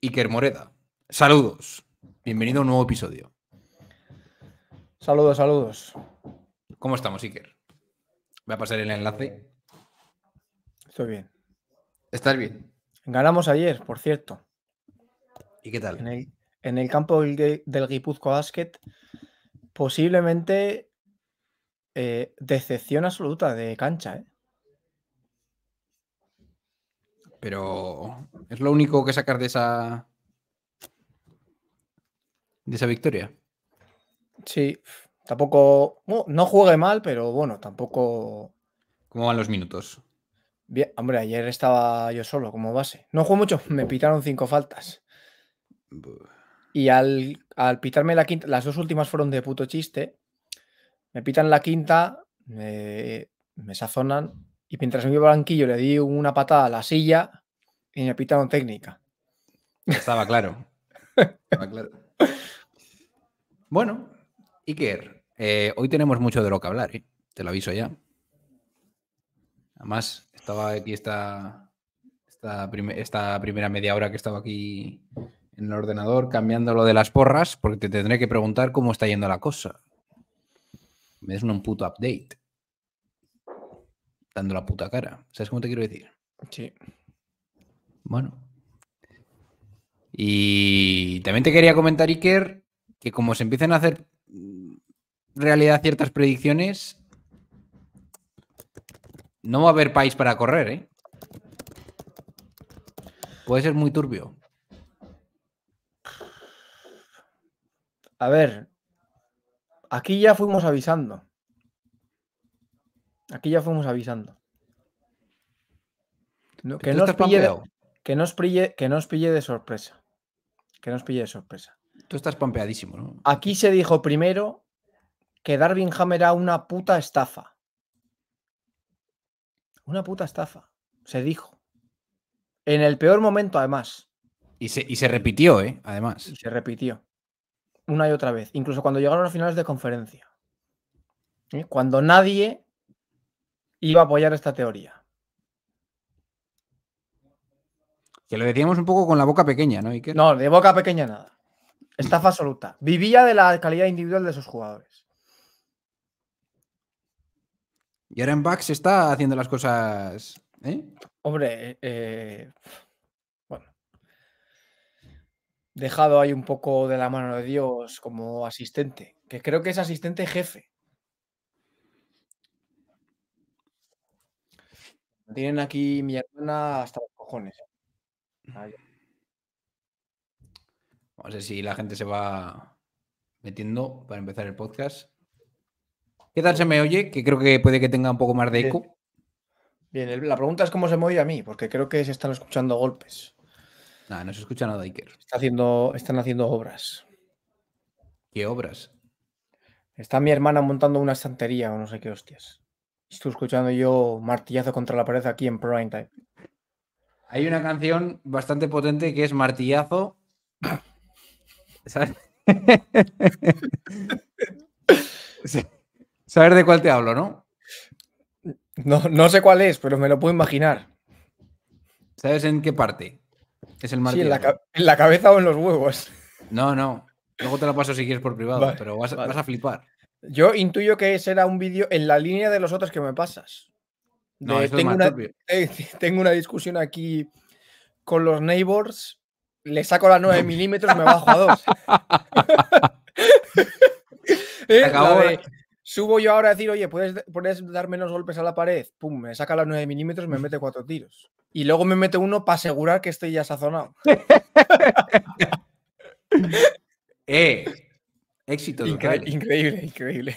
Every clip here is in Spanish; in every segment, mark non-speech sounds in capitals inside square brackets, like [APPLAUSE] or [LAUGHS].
Iker Moreda. Saludos. Bienvenido a un nuevo episodio. Saludos, saludos. ¿Cómo estamos, Iker? Voy a pasar el enlace. Estoy bien. ¿Estás bien? Ganamos ayer, por cierto. ¿Y qué tal? En el, campo del, del Guipuzco Basket, posiblemente eh, decepción absoluta de cancha, ¿eh? Pero es lo único que sacar de esa. de esa victoria. Sí, tampoco. no juegue mal, pero bueno, tampoco. ¿Cómo van los minutos? Bien, hombre, ayer estaba yo solo como base. No juego mucho, [LAUGHS] me pitaron cinco faltas. Y al, pitarme la quinta, las dos últimas fueron de puto chiste. Me pitan la quinta, me, sazonan. Y mientras me iba al banquillo le di una patada a la silla y me técnica. Estaba claro. [LAUGHS] Estaba claro. Bueno, Iker, eh, hoy tenemos mucho de lo que hablar, ¿eh? te lo aviso ya. Además, estaba aquí esta, esta, primera media hora que estaba aquí en el ordenador cambiando lo de las porras, porque te tendré que preguntar cómo está yendo la cosa. Me des un puto update. Dando la puta cara. ¿Sabes cómo te quiero decir? Sí. Bueno. Y también te quería comentar, Iker, que como se empiezan a hacer mm, realidad ciertas predicciones, no va a haber país para correr, ¿eh? Puede ser muy turbio. A ver, aquí ya fuimos avisando. Aquí ya fuimos avisando. que, no os que no os pille, que de sorpresa. Que no os pille de sorpresa. Tú estás pompeadísimo ¿no? Aquí se dijo primero que Darwin Ham era una puta estafa. Una puta estafa. Se dijo. En el peor momento, además. Y se, y se repitió, ¿eh? Además. Y se repitió. Una y otra vez. Incluso cuando llegaron a finales de conferencia. ¿eh? Cuando nadie iba a apoyar esta teoría. Que lo decíamos un poco con la boca pequeña, ¿no? Iker? No, de boca pequeña nada. Estafa absoluta. Vivía de la calidad individual de esos jugadores. Y ahora en se está haciendo las cosas. ¿eh? Hombre, eh, bueno. Dejado ahí un poco de la mano de Dios como asistente. Que creo que es asistente jefe. Tienen aquí mi hermana hasta los cojones. ¿eh? No ah, sé si la gente se va metiendo para empezar el podcast. ¿Qué tal se me oye? Que creo que puede que tenga un poco más de eco. Bien, la pregunta es cómo se me oye a mí, porque creo que se están escuchando golpes. Nada, no se escucha nada, Iker. Está haciendo, están haciendo obras. ¿Qué obras? Está mi hermana montando una estantería o no sé qué hostias. Estoy escuchando yo martillazo contra la pared aquí en prime time. Hay una canción bastante potente que es Martillazo. ¿Sabes? [LAUGHS] de cuál te hablo, no? No, sé cuál es, pero me lo puedo imaginar. ¿Sabes en qué parte? Es el martillazo? Sí, en la, cabeza o en los huevos. No, no. Luego te la paso si quieres por privado, pero vas, a flipar. Yo intuyo que será un vídeo en la línea de los otros que me pasas. [LAUGHS] Eh, tengo, una, discusión aquí con los neighbors, le saco la 9 [LAUGHS] milímetros, me bajo a 2. [LAUGHS] Eh, subo yo ahora a decir, oye, ¿puedes, dar menos golpes a la pared. Pum, me saca la 9 milímetros, me mete cuatro tiros. Y luego me mete uno para asegurar que estoy ya sazonado. eh, éxito. increíble, increíble.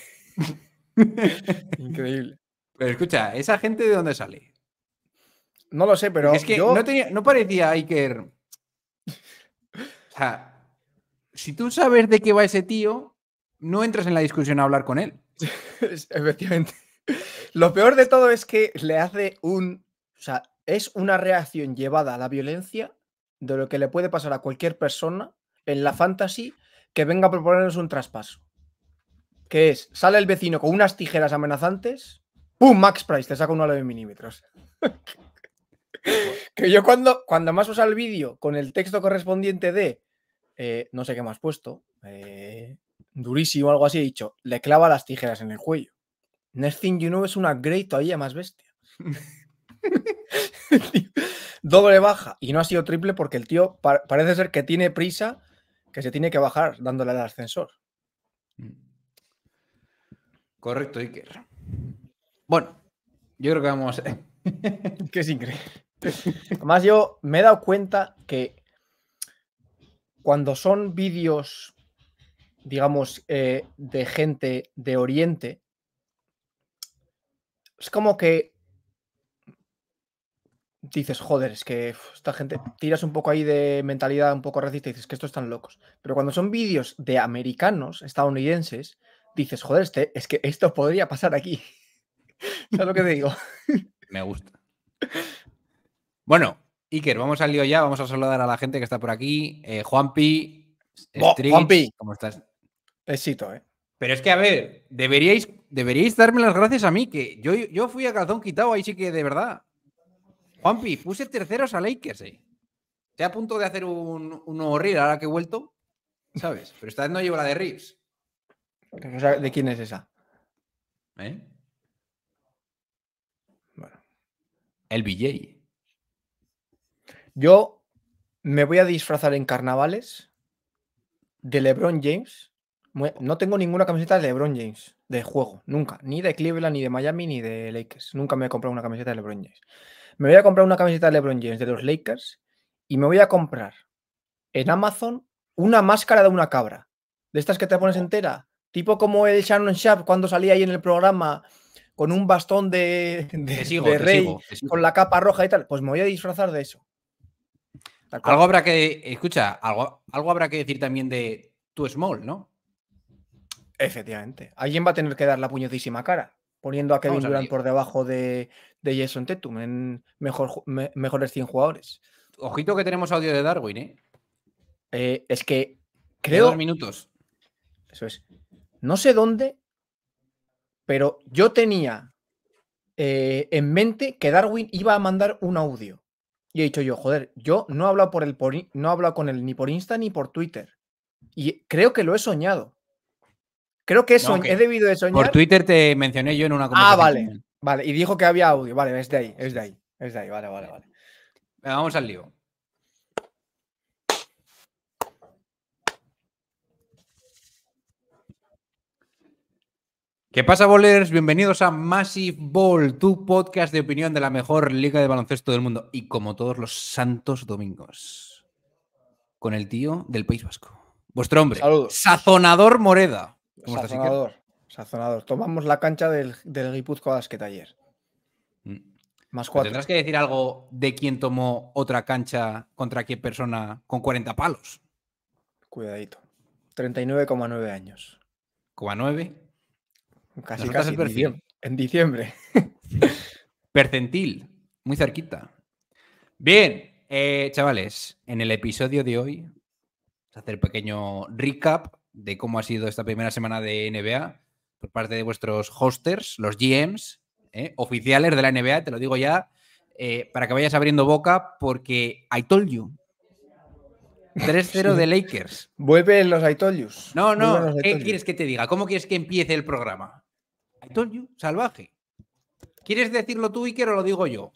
increíble. Pero escucha, ¿esa gente de dónde sale? No lo sé, pero. Es que no, no parecía Iker. O sea, si tú sabes de qué va ese tío, no entras en la discusión a hablar con él. [LAUGHS] Efectivamente. Lo peor de todo es que le hace un. O sea, es una reacción llevada a la violencia de lo que le puede pasar a cualquier persona en la fantasy que venga a proponernos un traspaso. Que es, sale el vecino con unas tijeras amenazantes ¡Pum! Max Price, te saco uno a de milímetros. [LAUGHS] que yo cuando, cuando más usa el vídeo con el texto correspondiente de eh, no sé qué más puesto, eh, durísimo algo así, he dicho, le clava las tijeras en el cuello. Nesting You no es una great todavía más bestia. [LAUGHS] Doble baja y no ha sido triple porque el tío parece ser que tiene prisa que se tiene que bajar dándole al ascensor. Mm. Correcto, Iker. Bueno, yo creo que vamos. [LAUGHS] que es increíble. Además, yo me he dado cuenta que cuando son vídeos, digamos, eh, de gente de Oriente, es como que dices, joder, es que esta gente, tiras un poco ahí de mentalidad un poco racista y dices que estos están locos. Pero cuando son vídeos de americanos, estadounidenses, dices, joder, este, es que esto podría pasar aquí. ¿Sabes lo que te digo? Me gusta. Bueno, Iker, vamos al lío ya. Vamos a saludar a la gente que está por aquí. Eh, Juanpi, Street, Juanpi. ¿Cómo estás? Éxito, ¿eh? Pero es que, a ver, deberíais, deberíais darme las gracias a mí, que yo, yo fui a calzón quitado, ahí sí que de verdad. Juanpi, puse terceros a Lakers, eh. Estoy a punto de hacer un, un nuevo ahora que he vuelto, ¿sabes? Pero esta vez no llevo la de Reeves. ¿De quién es esa? ¿Eh? El BJ. Yo me voy a disfrazar en carnavales de LeBron James. No tengo ninguna camiseta de LeBron James de juego, nunca. Ni de Cleveland, ni de Miami, ni de Lakers. Nunca me he comprado una camiseta de LeBron James. Me voy a comprar una camiseta de LeBron James de los Lakers y me voy a comprar en Amazon una máscara de una cabra. De estas que te pones entera. Tipo como el Shannon Sharp cuando salía ahí en el programa con un bastón de, rey, con la capa roja y tal, pues me voy a disfrazar de eso. algo habrá que, escucha, algo, algo habrá que decir también de tu Small, ¿no? Efectivamente. Alguien va a tener que dar la puñetísima cara, poniendo a Kevin Durant por debajo de, de, Jason Tetum en mejor, mejores 100 jugadores. Ojito que tenemos audio de Darwin, ¿eh? eh es que creo. dos minutos. Eso es. No sé dónde pero yo tenía eh, en mente que Darwin iba a mandar un audio. Y he dicho yo, joder, yo no he hablado, por el, no con él ni por Insta ni por Twitter. Y creo que lo he soñado. Creo que he debido de soñar. Por Twitter te mencioné yo en una conversación. Ah, vale, vale. Y dijo que había audio. Vale, es de ahí, es de ahí, es de ahí. Vale, vale, vale. Vamos al lío. ¿Qué pasa, bolers? Bienvenidos a Massive Ball, tu podcast de opinión de la mejor liga de baloncesto del mundo. Y como todos los santos domingos, con el tío del País Vasco. Vuestro hombre, Saludos. Sazonador Moreda. sazonador, sazonador. Tomamos la cancha del, del de Basket ayer. Mm. Más pues cuatro. Tendrás que decir algo de quién tomó otra cancha contra qué persona con 40 palos. Cuidadito. 39,9 años. ¿9? Casi, En diciembre. [LAUGHS] Percentil. Muy cerquita. Bien, eh, chavales, en el episodio de hoy vamos a hacer pequeño recap de cómo ha sido esta primera semana de NBA por parte de vuestros hosters, los GMs, eh, oficiales de la NBA, te lo digo ya, eh, para que vayas abriendo boca, porque I told you. 3-0 [LAUGHS] de Lakers. Vuelven los I told you No, no, ¿qué quieres que te diga? ¿Cómo quieres que empiece el programa? I told you, salvaje. ¿Quieres decirlo tú, Iker, o lo digo yo?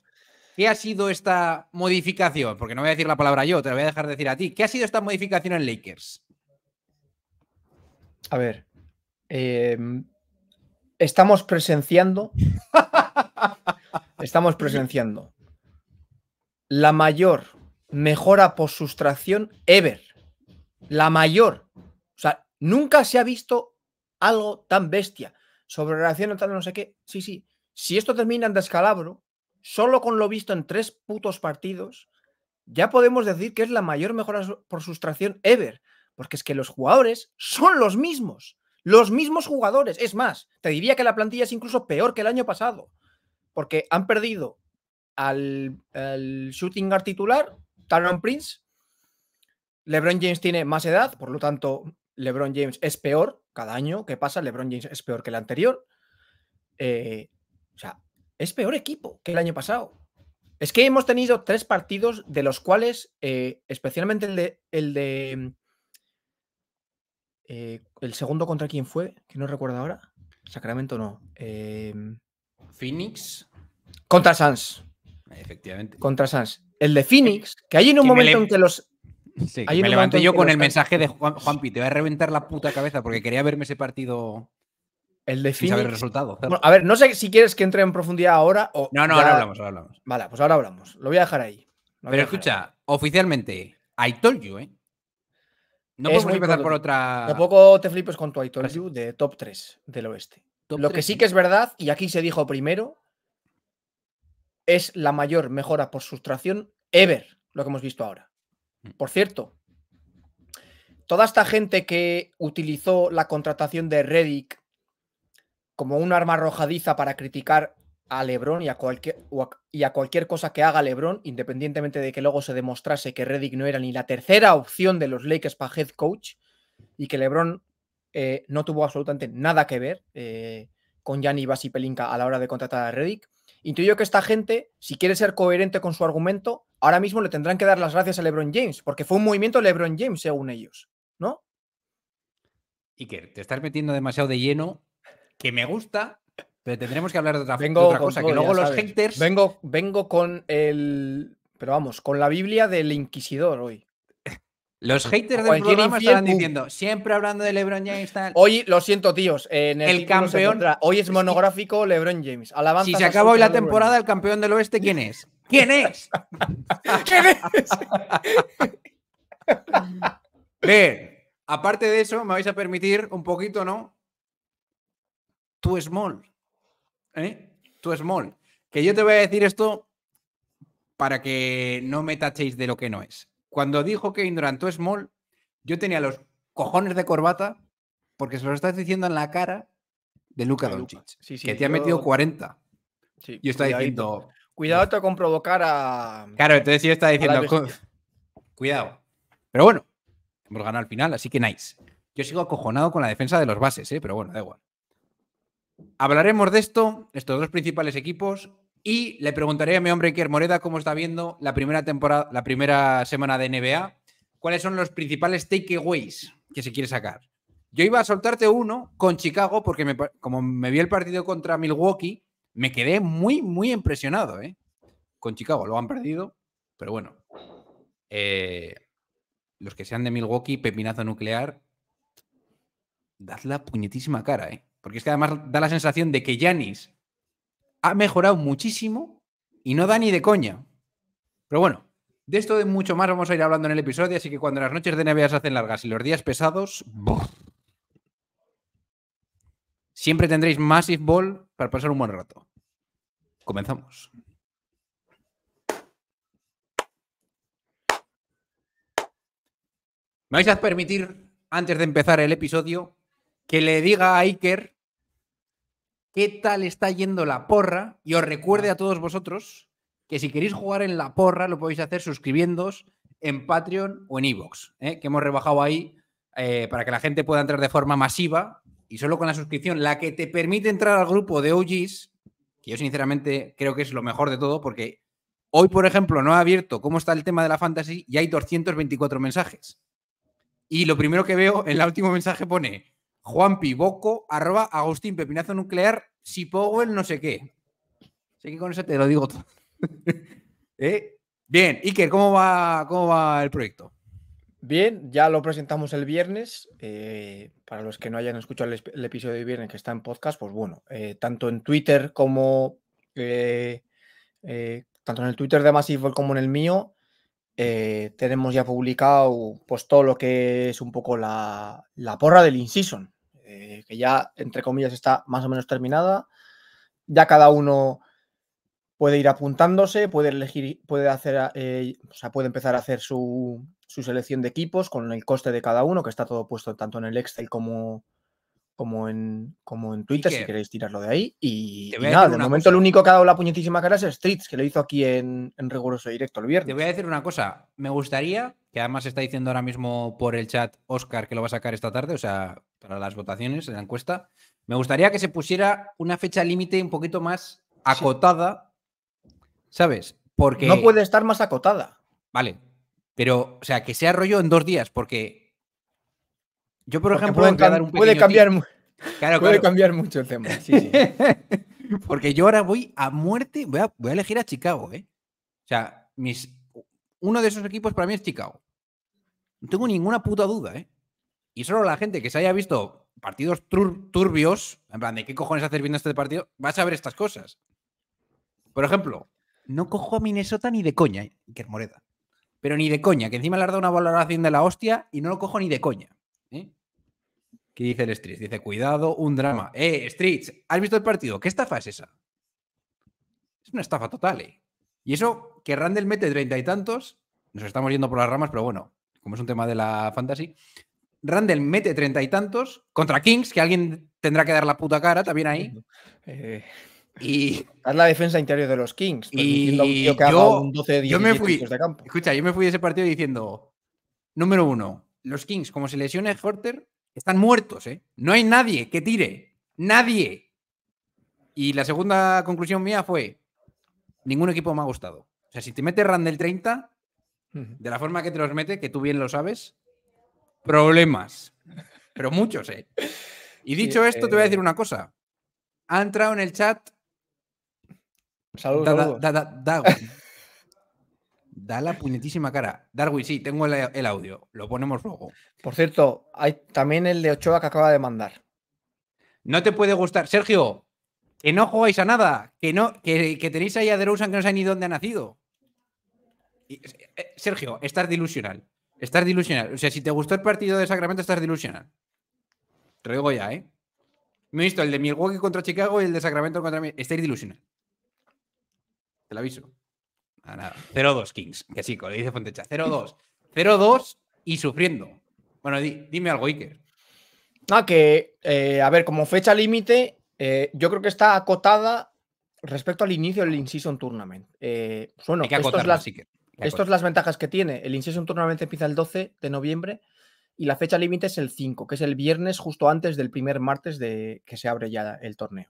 ¿Qué ha sido esta modificación? Porque no voy a decir la palabra yo, te la voy a dejar decir a ti. ¿Qué ha sido esta modificación en Lakers? A ver, em, estamos presenciando, [LAUGHS] estamos presenciando la mayor mejora por sustracción ever. La mayor. O sea, nunca se ha visto algo tan bestia sobre reacción tal, no sé qué. Sí, sí. Si esto termina en descalabro, solo con lo visto en tres putos partidos, ya podemos decir que es la mayor mejora por sustracción ever. Porque es que los jugadores son los mismos. Los mismos jugadores. Es más, te diría que la plantilla es incluso peor que el año pasado. Porque han perdido al, shooting guard titular, Taron Prince. LeBron James tiene más edad, por lo tanto, LeBron James es peor, cada año que pasa, LeBron James es peor que el anterior. Eh, o sea, es peor equipo que el año pasado. Es que hemos tenido tres partidos de los cuales, eh, especialmente el de. El, de eh, el segundo contra quién fue, que no recuerdo ahora. Sacramento no. Em, Phoenix. Contra Sans. Efectivamente. Contra Sans. El de Phoenix, que hay en un momento en que los, Sí, me levanté yo con el mensaje de Juan, Juanpi, te voy a reventar la puta cabeza porque quería verme ese partido. El de sin saber el resultado. a ver, no sé si quieres que entre en profundidad ahora o. No, no, ahora hablamos, ahora hablamos. Vale, pues ahora hablamos. Lo voy a dejar ahí. A Pero escucha, oficialmente, I told you, ¿eh? No podemos empezar por otra. Tampoco te flipes con tu I told you de top 3 del oeste. Lo que sí que es verdad, y aquí se dijo primero, es la mayor mejora por sustracción ever, lo que hemos visto ahora. Por cierto, toda esta gente que utilizó la contratación de Reddick como un arma arrojadiza para criticar a Lebron y a, cualquier, cosa que haga Lebron, independientemente de que luego se demostrase que Reddick no era ni la tercera opción de los Lakers para head coach y que Lebron eh, no tuvo absolutamente nada que ver eh, con Gianni y Pelinka a la hora de contratar a Reddick. Intuyo que esta gente, si quiere ser coherente con su argumento, ahora mismo le tendrán que dar las gracias a LeBron James, porque fue un movimiento LeBron James, según ellos, ¿no? Iker, te estás metiendo demasiado de lleno, que me gusta, pero tendremos que hablar de otra, cosa, que luego los haters... Vengo, vengo con el... Pero vamos, con la Biblia del Inquisidor hoy. Los haters del programa infiel, diciendo, siempre hablando de LeBron James. Hoy, lo siento, tíos, en el, campeón. Hoy es monográfico LeBron James. si se acaba hoy la temporada, el campeón del oeste, ¿quién es? ¿Quién es? ¿Quién es? aparte de eso, me vais a permitir un poquito, ¿no? Tu small. ¿Eh? Tu small. Que yo te voy a decir esto para que no me tachéis de lo que no es. Cuando dijo que Indoran tu small, yo tenía los cojones de corbata porque se lo estás diciendo en la cara de Luca Doncic, que te ha metido 40. y está diciendo, Cuidado con provocar a. Claro, entonces yo estaba diciendo. cuidado. Pero bueno, hemos ganado al final, así que nice. Yo sigo acojonado con la defensa de los bases, ¿eh? pero bueno, da igual. Hablaremos de esto, estos dos principales equipos, y le preguntaré a mi hombre Iker Moreda cómo está viendo la primera temporada, la primera semana de NBA, cuáles son los principales takeaways que se quiere sacar. Yo iba a soltarte uno con Chicago porque como me vi el partido contra Milwaukee, me quedé muy, muy impresionado ¿eh? con Chicago. Lo han perdido, pero bueno. Eh, los que sean de Milwaukee, pepinazo nuclear, dad la puñetísima cara, ¿eh? Porque es que además da la sensación de que Yanis ha mejorado muchísimo y no da ni de coña. Pero bueno, de esto de mucho más vamos a ir hablando en el episodio, así que cuando las noches de NBA se hacen largas y los días pesados, ¡buf! Siempre tendréis Massive Ball para pasar un buen rato. Comenzamos. ¿Me vais a permitir, antes de empezar el episodio, que le diga a Iker qué tal está yendo la porra y os recuerde a todos vosotros que si queréis jugar en la porra lo podéis hacer suscribiéndoos en Patreon o en Evox, ¿eh? que hemos rebajado ahí eh, para que la gente pueda entrar de forma masiva y solo con la suscripción, la que te permite entrar al grupo de OGs, que yo sinceramente creo que es lo mejor de todo, porque hoy, por ejemplo, no ha abierto cómo está el tema de la fantasy y hay 224 mensajes. Y lo primero que veo en el último mensaje pone Juan Piboco, arroba Agustín Pepinazo Nuclear, si Powell no sé qué. Sé que con eso te lo digo todo. [LAUGHS] ¿Eh? Bien, Iker, ¿cómo va, ¿cómo va el proyecto? Bien, ya lo presentamos el viernes. Eh, para los que no hayan escuchado el, episodio de viernes que está en podcast, pues bueno, eh, tanto en Twitter como eh, tanto en el Twitter de Massive como en el mío, tenemos ya publicado pues todo lo que es un poco la, porra del Season, que ya entre comillas está más o menos terminada. Ya cada uno puede ir apuntándose, puede elegir, puede hacer, o sea, puede empezar a hacer su su selección de equipos con el coste de cada uno, que está todo puesto tanto en el Excel como, como, en, como en Twitter, si queréis tirarlo de ahí. Y, nada, de momento lo el único que ha dado la puñetísima cara es Streets, que lo hizo aquí en, en riguroso directo el viernes. Te voy a decir una cosa, me gustaría, que además está diciendo ahora mismo por el chat Oscar que lo va a sacar esta tarde, o sea, para las votaciones, en la encuesta, me gustaría que se pusiera una fecha límite un poquito más acotada, ¿sabes? Porque... No puede estar más acotada. Vale, pero, o sea, que sea rollo en dos días, porque yo, por ejemplo, puede cambiar, puede cambiar mucho el tema. [LAUGHS] porque yo ahora voy a muerte, voy a, voy a elegir a Chicago, ¿eh? O sea, mis, uno de esos equipos para mí es Chicago. No tengo ninguna puta duda, ¿eh? Y solo la gente que se haya visto partidos turbios, en plan, ¿de qué cojones hacer viendo este partido? Va a saber estas cosas. Por ejemplo, no cojo a Minnesota ni de coña, eh, Iker Moreda. Pero ni de coña, que encima le ha dado una valoración de la hostia y no lo cojo ni de coña. ¿eh? ¿Qué dice el Streets? Dice, cuidado, un drama. Eh, Streets, ¿has visto el partido? ¿Qué estafa es esa? Es una estafa total, ¿eh? Y eso, que Randall mete treinta y tantos, nos estamos yendo por las ramas, pero bueno, como es un tema de la fantasy, Randall mete treinta y tantos contra Kings, que alguien tendrá que dar la puta cara también ahí. Eh, y es la defensa interior de los Kings. Y yo, 12 me fui. Escucha, yo me fui de ese partido diciendo: número uno, los Kings, como se lesione Horter, están muertos, ¿eh? No hay nadie que tire. Nadie. Y la segunda conclusión mía fue: ningún equipo me ha gustado. O sea, si te metes Randall 30, de la forma que te los mete, que tú bien lo sabes, problemas. Pero muchos, ¿eh? Y dicho esto, te voy a decir eh, una cosa. Ha entrado en el chat Saludos. [LAUGHS] Da, la puñetísima cara. Darwin, sí, tengo el, audio. Lo ponemos luego. Por cierto, hay también el de Ochoa que acaba de mandar. No te puede gustar. Sergio, que no jugáis a nada. Que, no, que, tenéis ahí a Derousan que no sé ni dónde ha nacido. Eh, eh, Sergio, estás dilusional. Estás dilusional. O sea, si te gustó el partido de Sacramento, estás dilusional. Te lo digo ya, ¿eh? Me he visto el de Milwaukee contra Chicago y el de Sacramento contra mí. Estáis dilusional. Te lo aviso. nada. 0-2 Kings. Que sí, como le dice Fontecha. 0-2. 0-2 y sufriendo. Bueno, dime algo, Iker. Ah, que, eh, a ver, como fecha límite, eh, yo creo que está acotada respecto al inicio del In-Season Tournament. Eh, bueno, esto es las, las ventajas que tiene. El In-Season Tournament empieza el 12 de noviembre y la fecha límite es el 5, que es el viernes justo antes del primer martes de que se abre ya el torneo.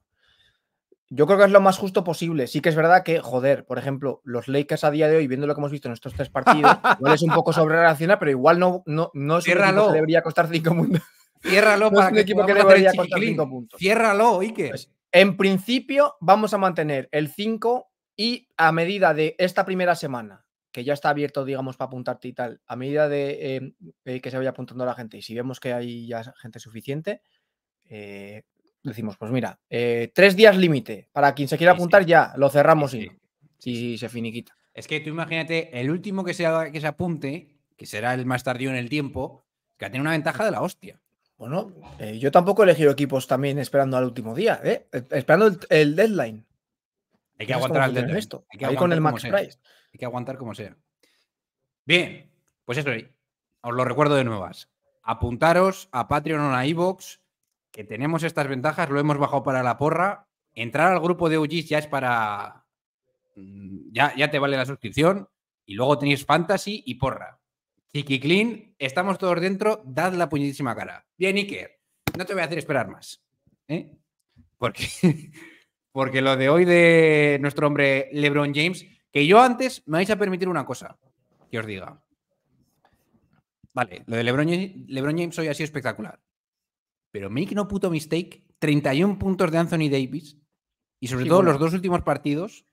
Yo creo que es lo más justo posible. Sí que es verdad que, joder, por ejemplo, los Lakers a día de hoy, viendo lo que hemos visto en estos tres partidos, es un poco [LAUGHS] sobre pero igual no, no, no es que debería costar cinco puntos. Ciérralo [LAUGHS] no un equipo que debería costar cinco puntos. Ciérralo, Iker. Pues, en principio, vamos a mantener el 5 y a medida de esta primera semana, que ya está abierto, digamos, para apuntarte y tal, a medida de eh, eh, que se vaya apuntando la gente y si vemos que hay ya gente suficiente, eh, decimos, pues mira, eh, tres días límite para quien se quiera apuntar ya, lo cerramos y si se finiquita. Es que tú imagínate, el último que se, que se apunte, que será el más tardío en el tiempo, que tiene una ventaja de la hostia. Bueno, eh, yo tampoco he elegido equipos también esperando al último día, ¿eh? eh esperando el, deadline. Hay que aguantar al deadline. Esto? Hay que aguantar con el Max Price. Hay que aguantar como sea. Bien, pues eso, os lo recuerdo de nuevas. Apuntaros a Patreon o a iVox que tenemos estas ventajas, lo hemos bajado para la porra. Entrar al grupo de UGs ya es para. Mm, ya, ya te vale la suscripción. Y luego tenéis fantasy y porra. Chiquiclín, estamos todos dentro, dad la puñetísima cara. Bien, Iker, no te voy a hacer esperar más. ¿eh? Porque, [LAUGHS] porque lo de hoy de nuestro hombre LeBron James, que yo antes me vais a permitir una cosa que os diga. Vale, lo de LeBron, LeBron James hoy ha sido espectacular. Pero make no puto mistake, 31 puntos de Anthony Davis y sobre todo los dos últimos partidos.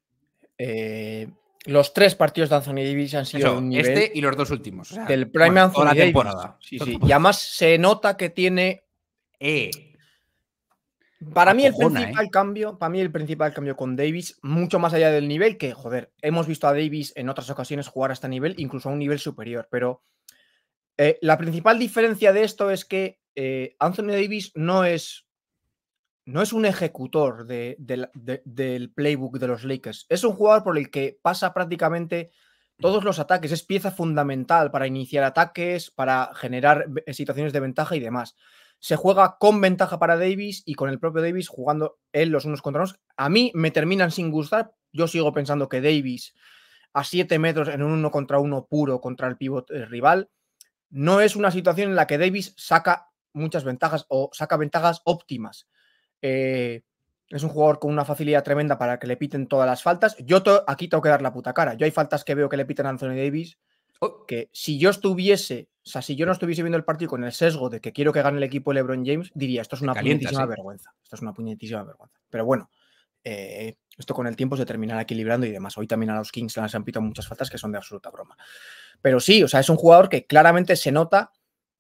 Eh, los tres partidos de Anthony Davis han sido este y los dos últimos. del Prime Anthony la temporada. Y además se nota que tiene. Eh. para mí el principal eh. cambio, para mí el principal cambio con Davis, mucho más allá del nivel, que joder, hemos visto a Davis en otras ocasiones jugar a este nivel, incluso a un nivel superior, pero la principal diferencia de esto es que eh, Anthony Davis no es, no es un ejecutor del playbook de los Lakers. Es un jugador por el que pasa prácticamente todos los ataques. Es pieza fundamental para iniciar ataques, para generar situaciones de ventaja y demás. Se juega con ventaja para Davis y con el propio Davis jugando él los unos contra los. A mí me terminan sin gustar. Yo sigo pensando que Davis a 7 metros en un uno contra uno puro contra el pivot eh, rival no es una situación en la que Davis saca muchas ventajas o saca ventajas óptimas. Eh, es un jugador con una facilidad tremenda para que le piten todas las faltas. Yo aquí tengo que dar la puta cara. Yo hay faltas que veo que le piten a Anthony Davis. Oh. Que si yo estuviese, o sea, si yo no estuviese viendo el partido con el sesgo de que quiero que gane el equipo LeBron James, diría esto es una puñetísima ¿eh? vergüenza. Esto es una puñetísima vergüenza. Pero bueno, eh, esto con el tiempo se terminará equilibrando y demás. Hoy también a los Kings les han pito muchas faltas que son de absoluta broma. Pero sí, o sea, es un jugador que claramente se nota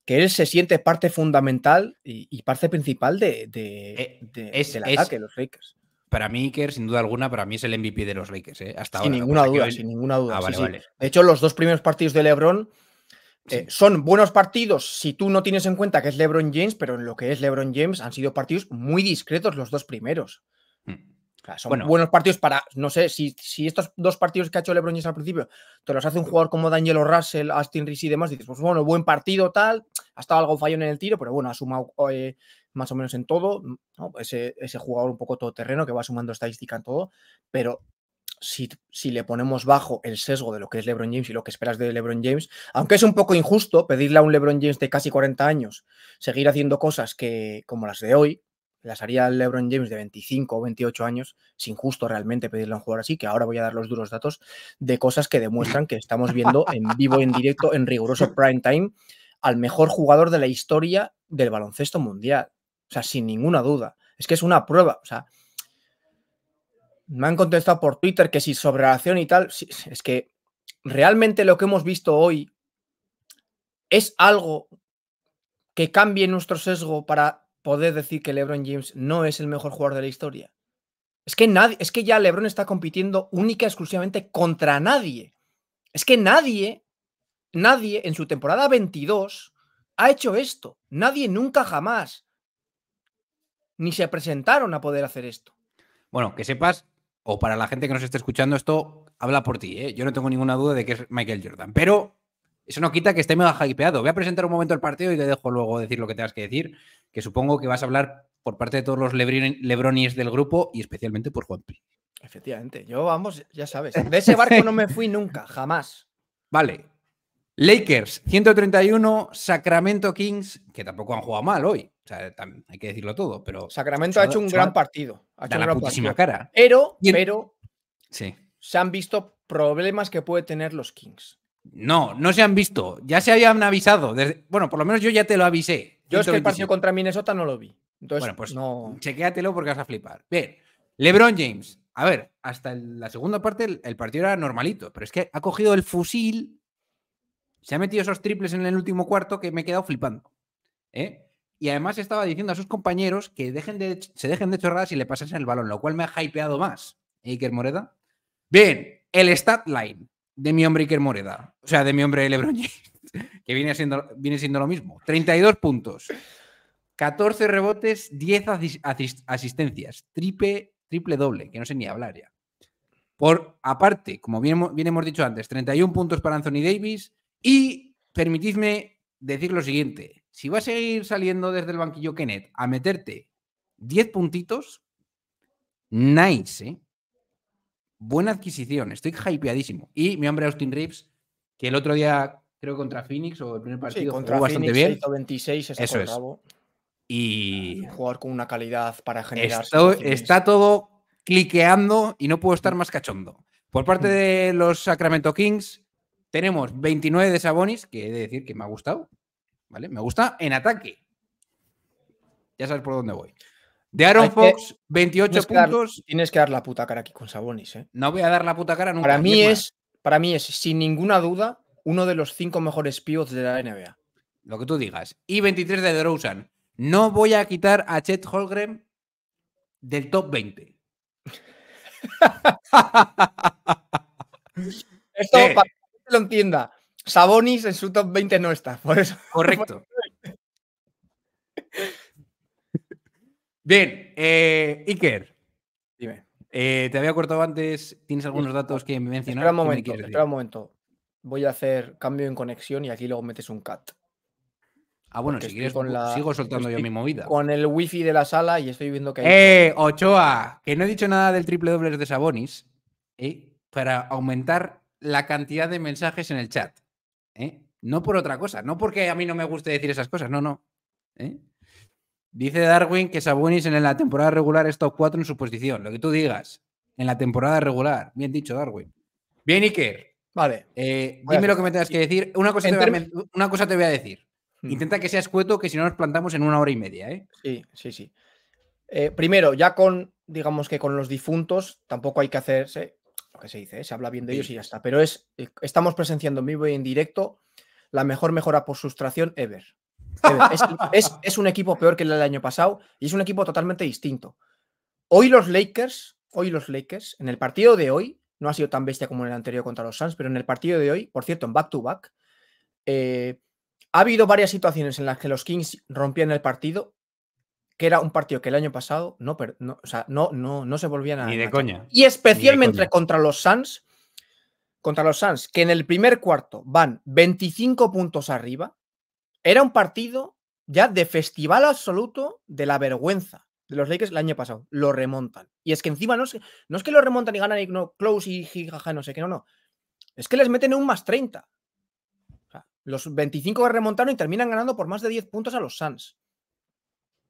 que él se siente parte fundamental y, parte principal de, de, eh, del ataque de los Lakers. Para mí, Iker, sin duda alguna, para mí es el MVP de los Lakers, ¿eh? hasta sin Ninguna duda, Sin ninguna duda, ah, De hecho, los dos primeros partidos de LeBron eh, son buenos partidos si tú no tienes en cuenta que es LeBron James, pero en lo que es LeBron James han sido partidos muy discretos los dos primeros son bueno, buenos partidos para, no sé, si, estos dos partidos que ha hecho LeBron James al principio te los hace un jugador como D'Angelo Russell, Astin Reese y demás, dices, pues bueno, buen partido tal, ha estado algo fallón en el tiro, pero bueno, ha sumado eh, más o menos en todo, ese, jugador un poco todoterreno que va sumando estadística en todo, pero si, le ponemos bajo el sesgo de lo que es LeBron James y lo que esperas de LeBron James, aunque es un poco injusto pedirle a un LeBron James de casi 40 años seguir haciendo cosas que como las de hoy, las haría LeBron James de 25 o 28 años, sin justo realmente pedirle a un jugador así, que ahora voy a dar los duros datos de cosas que demuestran que estamos viendo en vivo, en directo, en riguroso [LAUGHS] prime time, al mejor jugador de la historia del baloncesto mundial. O sea, sin ninguna duda. Es que es una prueba. O sea, me han contestado por Twitter que si sobre relación y tal, es que realmente lo que hemos visto hoy es algo que cambie nuestro sesgo para poder decir que LeBron James no es el mejor jugador de la historia. Es que nadie, es que ya LeBron está compitiendo única y exclusivamente contra nadie. Es que nadie, nadie en su temporada 22 ha hecho esto. Nadie nunca jamás ni se presentaron a poder hacer esto. Bueno, que sepas, o para la gente que nos esté escuchando, esto habla por ti. ¿eh? Yo no tengo ninguna duda de que es Michael Jordan. Pero eso no quita que esté medio hypeado. Voy a presentar un momento el partido y te dejo luego decir lo que tengas que decir, que supongo que vas a hablar por parte de todos los lebronis del grupo y especialmente por Juanpi. Efectivamente, yo vamos, ya sabes, de ese barco no me fui nunca, jamás. Vale. Lakers 131, Sacramento Kings, que tampoco han jugado mal hoy. O sea, hay que decirlo todo, pero. Sacramento ha hecho un gran partido. Ha hecho una putísima cara. Pero, pero. Sí. Se han visto problemas que puede tener los Kings. No, no se han visto. Ya se habían avisado. bueno, por lo menos yo ya te lo avisé. Yo es que el partido contra Minnesota no lo vi. Entonces, bueno, pues no. chequéatelo porque vas a flipar. Bien, LeBron James. A ver, hasta la segunda parte el, partido era normalito, pero es que ha cogido el fusil, se ha metido esos triples en el último cuarto que me he quedado flipando. ¿eh? Y además estaba diciendo a sus compañeros que dejen de, se dejen de chorradas si le pasen el balón, lo cual me ha hypeado más. Iker Moreda. Bien, el stat line de mi hombre Iker Moreda, o sea, de mi hombre LeBron [LAUGHS] que viene siendo, viene siendo lo mismo. 32 puntos, 14 rebotes, 10 asistencias, triple, triple doble, que no sé ni hablar ya. Por aparte, como bien, hemos dicho antes, 31 puntos para Anthony Davis y permitidme decir lo siguiente, si vas a seguir saliendo desde el banquillo Kenneth a meterte 10 puntitos, nice, ¿eh? buena adquisición. Estoy hypeadísimo. Y mi hombre Austin Reeves, que el otro día, creo contra Phoenix o el primer partido, contra jugó bastante bien. Eso es. Y. jugar con una calidad para generar. está todo cliqueando y no puedo estar más cachondo. Por parte mm. de los Sacramento Kings, tenemos 29 de Sabonis, que he de decir que me ha gustado. ¿Vale? Me gusta en ataque. Ya sabes por dónde voy. De Aaron Fox, 28 puntos. tienes que dar la puta cara aquí con Sabonis, ¿eh? No voy a dar la puta cara nunca. Para mí es, para mí es, sin ninguna duda, uno de los cinco mejores pivots de la NBA. Lo que tú digas. Y 23 de DeRozan. No voy a quitar a Chet Holgren del top 20. [LAUGHS] Esto eh. para que lo entienda. Sabonis en su top 20 no está, por eso. Correcto. [LAUGHS] Bien, eh, Iker. Dime. Eh, te había cortado antes, ¿tienes algunos datos que mencionar? Espera un momento, espera un momento. Voy a hacer cambio en conexión y aquí luego metes un cat. Ah, bueno, si quieres, con la... sigo soltando yo mi movida. Con el wifi de la sala y estoy viendo que hay... ¡Eh, Ochoa! Que no he dicho nada del triple doble de Sabonis eh, para aumentar la cantidad de mensajes en el chat. No por otra cosa, no porque a mí no me guste decir esas cosas, no, no. Dice Darwin que Sabonis en la temporada regular es top 4 en su posición, lo que tú digas. En la temporada regular. Bien dicho, Darwin. Bien, Iker. Vale. Eh, dime lo que me tengas que decir. Una cosa, te voy, a, decir. Hmm. Intenta que seas cueto, que si no nos plantamos en una hora y media. ¿eh? Sí, sí, sí. Eh, primero, ya con, digamos que con los difuntos, tampoco hay que hacerse lo que se dice, se habla bien de ellos y ya está. Pero es, estamos presenciando en vivo y en directo la mejor mejora por sustracción ever. Es, un equipo peor que el del año pasado y es un equipo totalmente distinto. Hoy los Lakers, hoy los Lakers, en el partido de hoy, no ha sido tan bestia como en el anterior contra los Suns, pero en el partido de hoy, por cierto, en back-to-back, eh, ha habido varias situaciones en las que los Kings rompían el partido, que era un partido que el año pasado no, no, no, se volvían a... Ni de coña. Y especialmente contra los Suns, contra los Suns, que en el primer cuarto van 25 puntos arriba, era un partido ya de festival absoluto de la vergüenza de los Lakers el año pasado. Lo remontan. Y es que encima no es, que lo remontan y ganan y no, close y jijaja, no sé qué, no, no. Es que les meten un más 30. los 25 que remontaron y terminan ganando por más de 10 puntos a los Suns.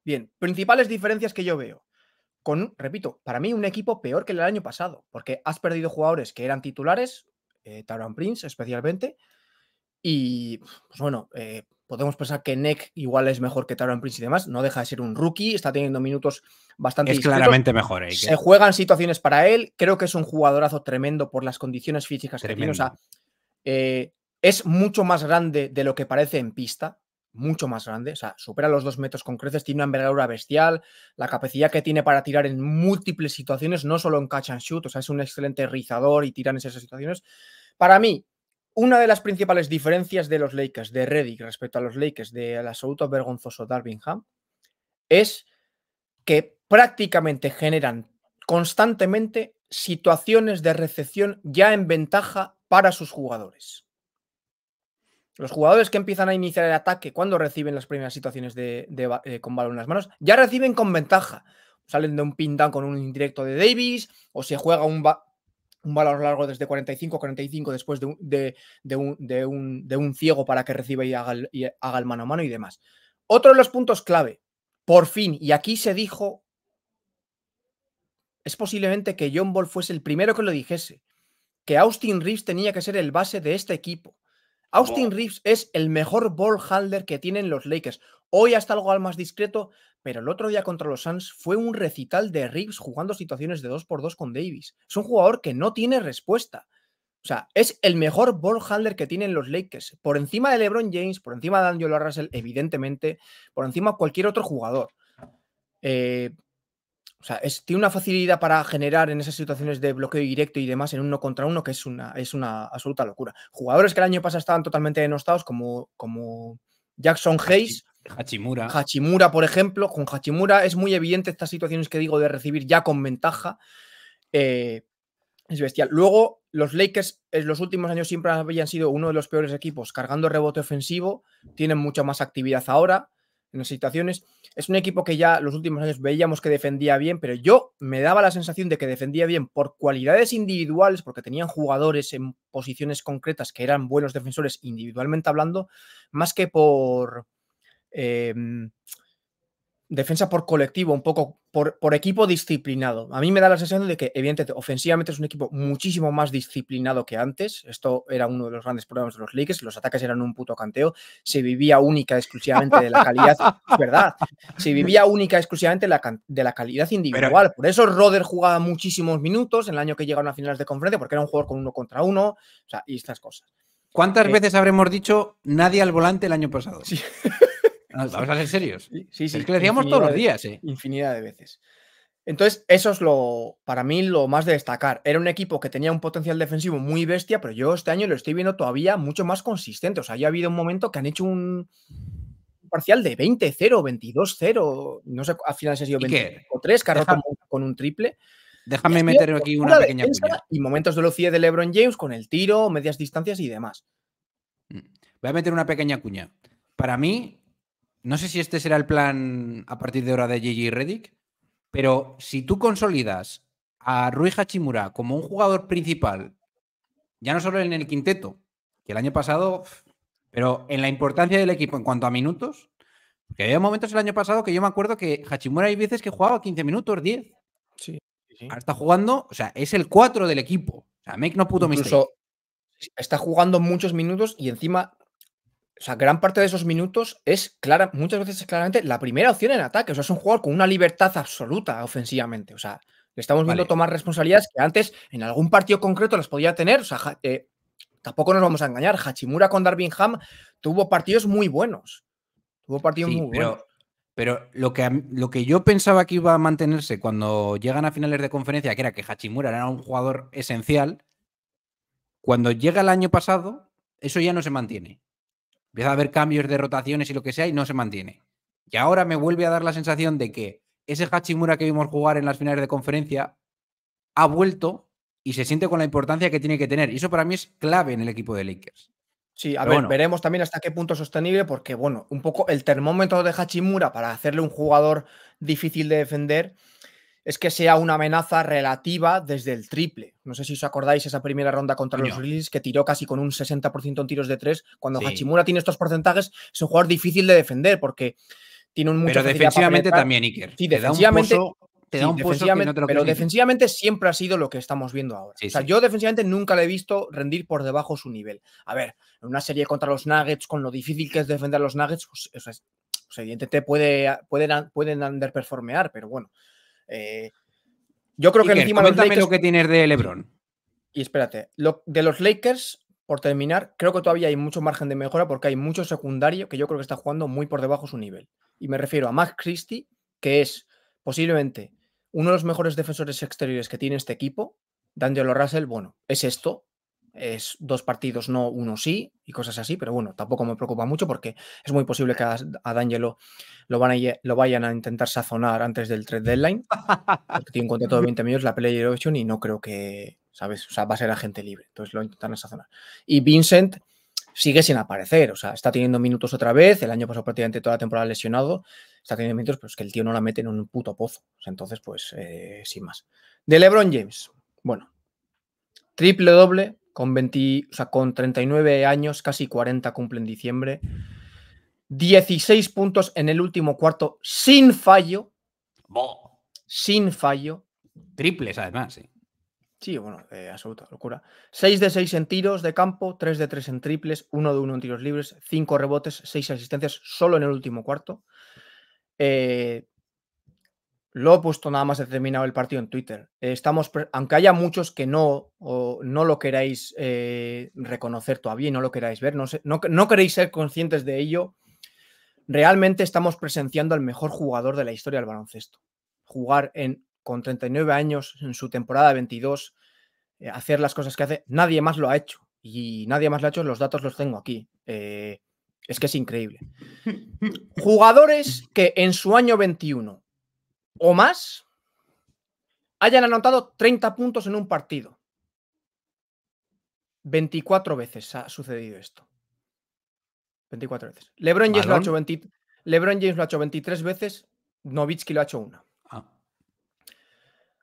Bien, principales diferencias que yo veo. Con, repito, para mí un equipo peor que el año pasado, porque has perdido jugadores que eran titulares, eh, Prince especialmente, y pues bueno, eh, podemos pensar que Neck igual es mejor que Taron Prince y demás. No deja de ser un rookie, está teniendo minutos bastante. Es claramente mejor. Se juegan situaciones para él. Creo que es un jugadorazo tremendo por las condiciones físicas que tiene. O sea, eh, es mucho más grande de lo que parece en pista. Mucho más grande, o sea, supera los dos metros con creces, tiene una envergadura bestial, la capacidad que tiene para tirar en múltiples situaciones, no solo en catch and shoot, o sea, es un excelente rizador y tira en esas situaciones. Para mí, una de las principales diferencias de los Lakers, de Reddick respecto a los Lakers, del absoluto vergonzoso Darvingham, es que prácticamente generan constantemente situaciones de recepción ya en ventaja para sus jugadores. Los jugadores que empiezan a iniciar el ataque cuando reciben las primeras situaciones de, eh, con balón en las manos, ya reciben con ventaja. Salen de un pin down con un indirecto de Davis, o se juega un un valor largo desde 45-45 después de un, de, un, de un, ciego para que reciba y haga, el, haga el mano a mano y demás. Otro de los puntos clave, por fin, y aquí se dijo, es posiblemente que John Ball fuese el primero que lo dijese, que Austin Reeves tenía que ser el base de este equipo. Austin Reeves es el mejor ball handler que tienen los Lakers. Hoy hasta algo más discreto, pero el otro día contra los Suns fue un recital de Riggs jugando situaciones de 2 por 2 con Davis. Es un jugador que no tiene respuesta. O sea, es el mejor ball handler que tienen los Lakers, por encima de LeBron James, por encima de Angelo Russell, evidentemente, por encima de cualquier otro jugador. Eh, o sea, tiene una facilidad para generar en esas situaciones de bloqueo directo y demás en uno contra uno que es una, es una absoluta locura. Jugadores que el año pasado estaban totalmente denostados, como, como Jackson Hayes Hachimura. Hachimura, por ejemplo, con Hachimura es muy evidente estas situaciones que digo de recibir ya con ventaja. Eh, es bestial. Luego, los Lakers en los últimos años siempre habían sido uno de los peores equipos cargando rebote ofensivo, tienen mucha más actividad ahora en las situaciones. Es un equipo que ya los últimos años veíamos que defendía bien, pero yo me daba la sensación de que defendía bien por cualidades individuales, porque tenían jugadores en posiciones concretas que eran buenos defensores individualmente hablando, más que por Em, defensa por colectivo, un poco por, equipo disciplinado. A mí me da la sensación de que, evidentemente, ofensivamente es un equipo muchísimo más disciplinado que antes. Esto era uno de los grandes problemas de los Lakers. Los ataques eran un puto canteo. Se vivía única exclusivamente de la calidad, verdad. Se vivía única exclusivamente de la, calidad individual. por eso Roder jugaba muchísimos minutos en el año que llegaron a finales de conferencia, porque era un jugador con uno contra uno, o sea, y estas cosas. ¿Cuántas eh, veces habremos dicho nadie al volante el año pasado? Sí. [LAUGHS] Ah, Vamos a ser serios. Sí, sí. Es que decíamos todos los días, ¿eh? Infinidad de veces. Entonces, eso es lo, para mí, lo más de destacar. Era un equipo que tenía un potencial defensivo muy bestia, pero yo este año lo estoy viendo todavía mucho más consistente. O sea, ya ha habido un momento que han hecho un parcial de 20-0, 22-0, no sé, al final se ha sido 23 3 que roto con un triple. Déjame meter aquí una pequeña cuña. Y momentos de lucidez de LeBron James con el tiro, medias distancias y demás. Mm. Voy a meter una pequeña cuña. Para mí, no sé si este será el plan a partir de ahora de Gigi Reddick, pero si tú consolidas a Rui Hachimura como un jugador principal, ya no solo en el quinteto, que el año pasado, pero en la importancia del equipo en cuanto a minutos, porque había momentos el año pasado que yo me acuerdo que Hachimura hay veces que jugaba 15 minutos, 10. Sí. Ahora está jugando, o sea, es el 4 del equipo. O sea, make no puto Incluso Está jugando muchos minutos y encima o sea, gran parte de esos minutos es clara, muchas veces es claramente la primera opción en ataque. O sea, es un jugador con una libertad absoluta ofensivamente. O sea, le estamos viendo tomar responsabilidades que antes en algún partido concreto las podía tener. O sea, eh, tampoco nos vamos a engañar. Hachimura con Ham tuvo partidos muy buenos. Tuvo partidos muy buenos. Pero lo que, lo que yo pensaba que iba a mantenerse cuando llegan a finales de conferencia, que era que Hachimura era un jugador esencial, cuando llega el año pasado, eso ya no se mantiene. Empieza a haber cambios de rotaciones y lo que sea y no se mantiene. Y ahora me vuelve a dar la sensación de que ese Hachimura que vimos jugar en las finales de conferencia ha vuelto y se siente con la importancia que tiene que tener. Y eso para mí es clave en el equipo de Lakers. Sí, a ver, veremos también hasta qué punto es sostenible, porque bueno, un poco el termómetro de Hachimura para hacerle un jugador difícil de defender es que sea una amenaza relativa desde el triple. No sé si os acordáis esa primera ronda contra los Grizzlies que tiró casi con un 60% en tiros de tres. Cuando Hachimura tiene estos porcentajes, es un jugador difícil de defender porque tiene un mucho. Pero defensivamente también, Iker. Sí, defensivamente. Te da un pero defensivamente siempre ha sido lo que estamos viendo ahora. o sea, yo defensivamente nunca le he visto rendir por debajo su nivel. A ver, en una serie contra los Nuggets, con lo difícil que es defender los Nuggets, pues, o sea, pues, puede, pueden, pueden underperformear, pero bueno, eh, yo creo que encima lo que tienes de LeBron. Y espérate, de los Lakers, por terminar, creo que todavía hay mucho margen de mejora porque hay mucho secundario que yo creo que está jugando muy por debajo su nivel. Y me refiero a Max Christie, que es posiblemente uno de los mejores defensores exteriores que tiene este equipo. D'Angelo Russell, bueno, es esto, es dos partidos no, uno sí, y cosas así, pero bueno, tampoco me preocupa mucho porque es muy posible que a, D'Angelo lo, van a, lo vayan a intentar sazonar antes del trade deadline, porque tiene un contrato de 20 [LAUGHS] millones la player option y no creo que, ¿sabes? va a ser agente libre, entonces lo intentan sazonar. Y Vincent sigue sin aparecer, o sea, está teniendo minutos otra vez, el año pasado prácticamente toda la temporada lesionado, está teniendo minutos, pero es que el tío no la mete en un puto pozo, entonces pues eh, sin más. De LeBron James, bueno, triple doble con 39 años, casi 40 cumple en diciembre. 16 puntos en el último cuarto sin fallo. ¡Bo! Sin fallo. Triples, además, sí. Sí, bueno, eh, absoluta locura. 6 de 6 en tiros de campo, 3 de 3 en triples, 1 de 1 en tiros libres, 5 rebotes, 6 asistencias solo en el último cuarto. Eh, lo he puesto nada más determinado el partido en Twitter. Estamos, aunque haya muchos que no, no lo queráis eh, reconocer todavía no lo queráis ver, no, no, queréis ser conscientes de ello, realmente estamos presenciando al mejor jugador de la historia del baloncesto. Jugar en, con 39 años en su temporada 22, eh, hacer las cosas que hace, nadie más lo ha hecho. Y nadie más lo ha hecho, los datos los tengo aquí. Eh, es que es increíble. [LAUGHS] Jugadores que en su año 21 o más hayan anotado 30 puntos en un partido. 24 veces ha sucedido esto. 24 veces. LeBron James, lo ha, hecho 23 veces, Novitsky lo ha hecho una. Ah.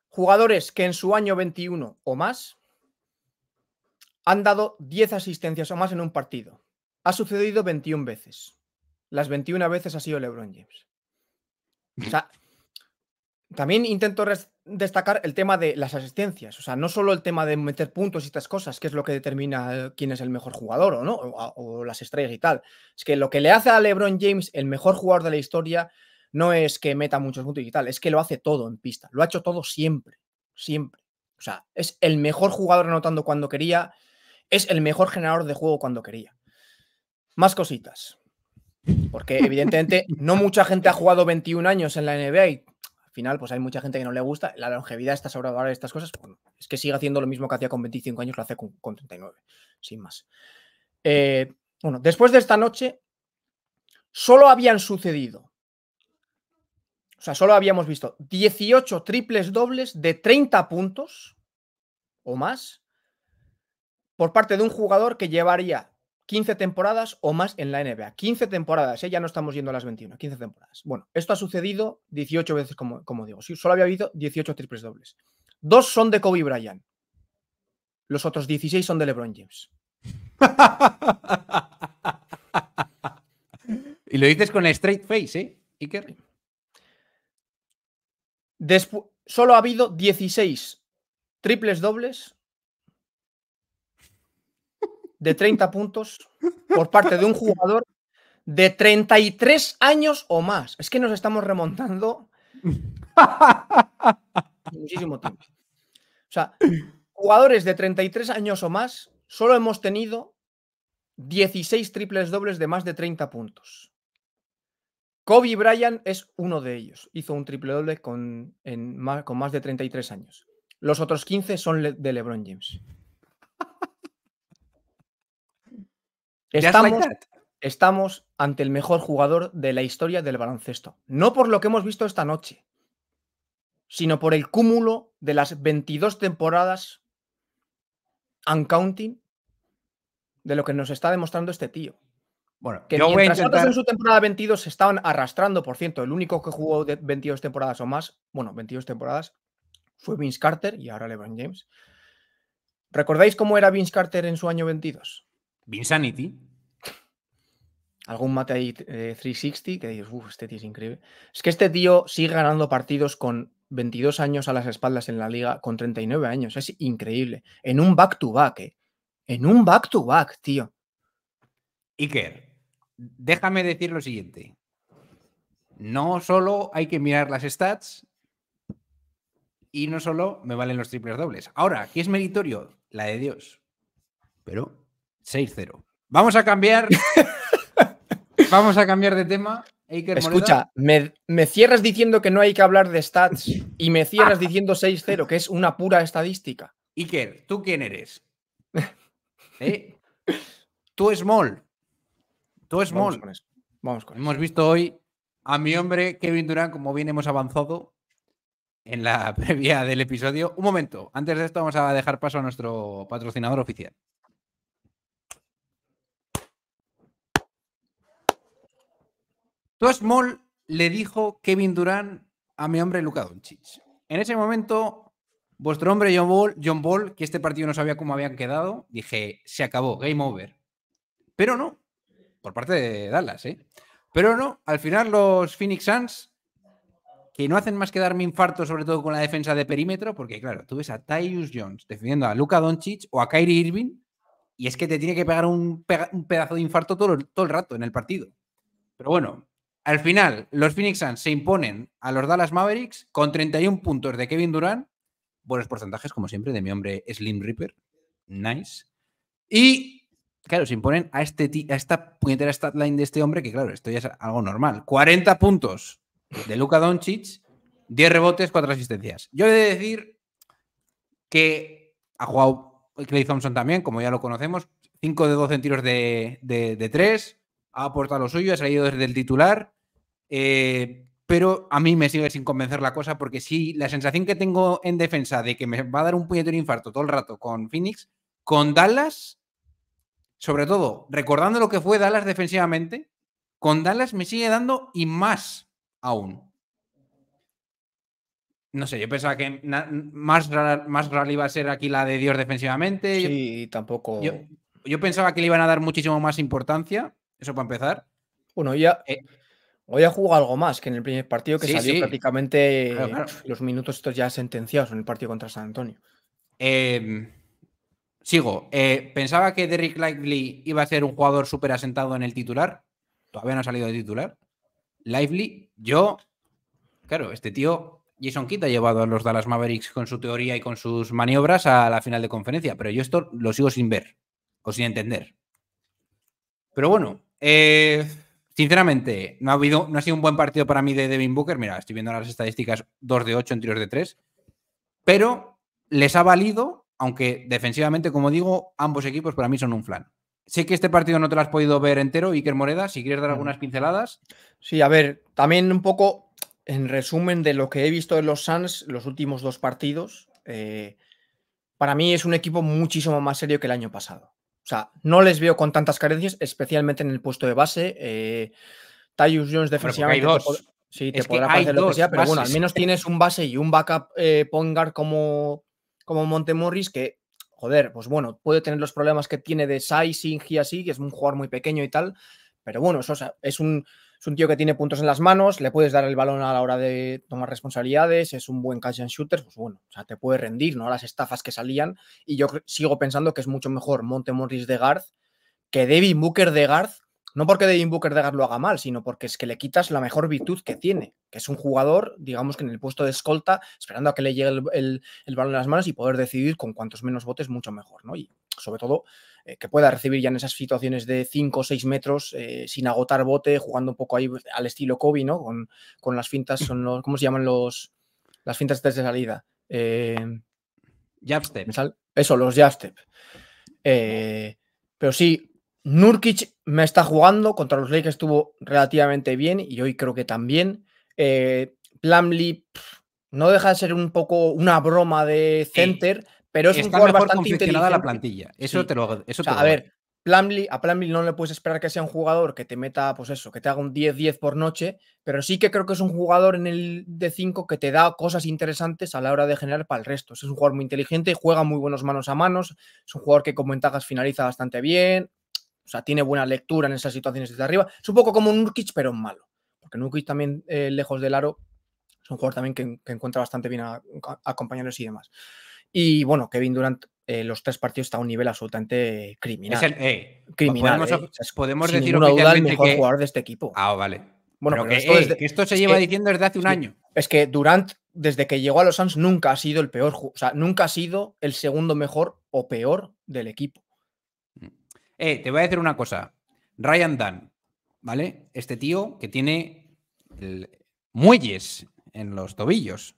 Jugadores que en su año 21 o más han dado 10 asistencias o más en un partido. Ha sucedido 21 veces. Las 21 veces ha sido LeBron James. O sea, también intento destacar el tema de las asistencias, o sea, no solo el tema de meter puntos y estas cosas, que es lo que determina eh, quién es el mejor jugador o no, o, las estrellas y tal. Es que lo que le hace a LeBron James el mejor jugador de la historia no es que meta muchos puntos y tal, es que lo hace todo en pista, lo ha hecho todo siempre, siempre. O sea, es el mejor jugador anotando cuando quería, es el mejor generador de juego cuando quería. Más cositas. Porque evidentemente no mucha gente ha jugado 21 años en la NBA y final, pues hay mucha gente que no le gusta. La longevidad está sobrevalorada estas cosas. es que sigue haciendo lo mismo que hacía con 25 años, lo hace con, 39, sin más. Eh, bueno, después de esta noche, solo habían sucedido, o sea, solo habíamos visto 18 triples dobles de 30 puntos o más por parte de un jugador que llevaría 15 temporadas o más en la NBA. 15 temporadas, ¿eh? ya no estamos yendo a las 21, 15 temporadas. Bueno, esto ha sucedido 18 veces, como, como digo. solo había habido 18 triples dobles. Dos son de Kobe Bryant. Los otros 16 son de LeBron James. [LAUGHS] y lo dices con straight face, ¿eh, Iker? solo ha habido 16 triples dobles de 30 puntos por parte de un jugador de 33 años o más. Es que nos estamos remontando muchísimo tiempo. O sea, jugadores de 33 años o más, solo hemos tenido 16 triples dobles de más de 30 puntos. Kobe Bryant es uno de ellos. Hizo un triple doble con, en, con más de 33 años. Los otros 15 son de LeBron James. Estamos, ante el mejor jugador de la historia del baloncesto. No por lo que hemos visto esta noche, sino por el cúmulo de las 22 temporadas uncounting counting de lo que nos está demostrando este tío. Bueno, que mientras en su temporada 22 se estaban arrastrando, por cierto, el único que jugó 22 temporadas o más, bueno, 22 temporadas, fue Vince Carter y ahora LeBron James. ¿Recordáis cómo era Vince Carter en su año 22? Sanity. Algún mate ahí 360 eh, que dices, uff, este tío es increíble. Es que este tío sigue ganando partidos con 22 años a las espaldas en la liga, con 39 años. Es increíble. En un back-to-back, eh. En un back-to-back, -back, tío. Iker, déjame decir lo siguiente. No solo hay que mirar las stats y no solo me valen los triples dobles. Ahora, ¿qué es meritorio? La de Dios. Pero 6-0. Vamos a cambiar. [LAUGHS] vamos a cambiar de tema. Iker Escucha, me, cierras diciendo que no hay que hablar de stats y me cierras [LAUGHS] diciendo 6-0, que es una pura estadística. Iker, ¿tú quién eres? [LAUGHS] Eh, tú Tú Small. Tú es Vamos con Hemos visto hoy a mi hombre Kevin durán como bien hemos avanzado en la previa del episodio. Un momento, antes de esto vamos a dejar paso a nuestro patrocinador oficial. Tua Small le dijo Kevin Durant a mi hombre Luka Doncic. En ese momento, vuestro hombre John Ball, John que este partido no sabía cómo habían quedado, dije, se acabó, game over. Pero no, por parte de Dallas, ¿eh? Pero no, al final los Phoenix Suns, que no hacen más que darme infarto, sobre todo con la defensa de perímetro, porque claro, tú ves a Tyus Jones defendiendo a Luka Doncic o a Kyrie Irving, y es que te tiene que pegar un, pedazo de infarto todo el rato en el partido. Pero bueno, al final, los Phoenix Suns se imponen a los Dallas Mavericks con 31 puntos de Kevin Durant. Buenos porcentajes, como siempre, de mi hombre Slim Reaper. Nice. Y, claro, se imponen a, este, a esta puñetera line de este hombre, que claro, esto ya es algo normal. 40 puntos de Luka Doncic, 10 rebotes, 4 asistencias. Yo he de decir que ha jugado Clay Thompson también, como ya lo conocemos. 5 de 12 en tiros de, de, de 3 ha aportado lo suyo, ha salido desde el titular, eh, pero a mí me sigue sin convencer la cosa porque si la sensación que tengo en defensa de que me va a dar un puñetero infarto todo el rato con Phoenix, con Dallas, sobre todo recordando lo que fue Dallas defensivamente, con Dallas me sigue dando y más aún. No sé, yo pensaba que más, más iba a ser aquí la de Dios defensivamente. Sí, tampoco. Yo, yo pensaba que le iban a dar muchísimo más importancia eso para empezar. Bueno, eh. hoy ha jugado algo más que en el primer partido que salió prácticamente los minutos estos ya sentenciados en el partido contra San Antonio. Em, sigo. Eh, pensaba que Derrick Lively iba a ser un jugador súper asentado en el titular. Todavía no ha salido de titular. Lively, yo. Claro, este tío Jason Kidd ha llevado a los Dallas Mavericks con su teoría y con sus maniobras a la final de conferencia, pero yo esto lo sigo sin ver o sin entender. Pero bueno, eh, sinceramente, no ha, sido un buen partido para mí de Devin Booker. Mira, estoy viendo las estadísticas 2 de 8 en tiros de 3. Pero les ha valido, aunque defensivamente, como digo, ambos equipos para mí son un flan. Sé que este partido no te lo has podido ver entero, Iker Moreda, si quieres dar algunas pinceladas. Sí, a ver, también un poco en resumen de lo que he visto de los Suns los últimos dos partidos. Eh, para mí es un equipo muchísimo más serio que el año pasado. O sea, no les veo con tantas carencias, especialmente en el puesto de base. Eh, Jones defensivamente. sí, te podrá hacer lo que sea, pero bueno, al menos tienes un base y un backup eh, Pongar como, como Montemorris que, joder, pues bueno, puede tener los problemas que tiene de sizing y así, que es un jugador muy pequeño y tal, pero bueno, eso o es un es un tío que tiene puntos en las manos, le puedes dar el balón a la hora de tomar responsabilidades, es un buen catch and shooter, pues bueno, o sea, te puede rendir, ¿no? Las estafas que salían. Y yo sigo pensando que es mucho mejor Monte Morris de Garth que Devin Booker de Garth. No porque Devin Booker de Garth lo haga mal, sino porque es que le quitas la mejor virtud que tiene, que es un jugador, digamos que en el puesto de escolta, esperando a que le llegue el, balón en las manos y poder decidir con cuantos menos botes, mucho mejor, ¿no? sobre todo eh, que pueda recibir ya en esas situaciones de 5 o 6 metros eh, sin agotar bote, jugando un poco ahí al estilo Kobe, ¿no? Con, las fintas, [CLEARS THROAT] son los, ¿cómo se llaman los, las fintas de salida? Eh, Eso, los jabstep. Eh, pero sí, Nurkic me está jugando. Contra los Lakers estuvo relativamente bien y hoy creo que también. Eh, Plumlee no deja de ser un poco una broma de center, pero es un jugador bastante inteligente. la plantilla. Eso te lo, eso a ver, a Plumlee no le puedes esperar que sea un jugador que te meta, pues eso, que te haga un 10-10 por noche, pero sí que creo que es un jugador en el de 5 que te da cosas interesantes a la hora de generar para el resto. Es un jugador muy inteligente, juega muy buenos manos a manos, es un jugador que con ventajas finaliza bastante bien, o sea, tiene buena lectura en esas situaciones desde arriba. Es un poco como un Nurkic, pero malo, porque Nurkic también, eh, lejos del aro, es un jugador también que, encuentra bastante bien a, a compañeros y demás. Y bueno, Kevin Durant, eh, los tres partidos está a un nivel absolutamente criminal. Eh, criminal. Podemos, el mejor jugador de este equipo. Ah, vale. Bueno, eh, esto, se lleva diciendo desde hace un año. Es que Durant, desde que llegó a los Suns, nunca ha sido el peor, o sea, nunca ha sido el segundo mejor o peor del equipo. Mm. te voy a decir una cosa. Ryan Dunn, ¿vale? Este tío que tiene muelles en los tobillos.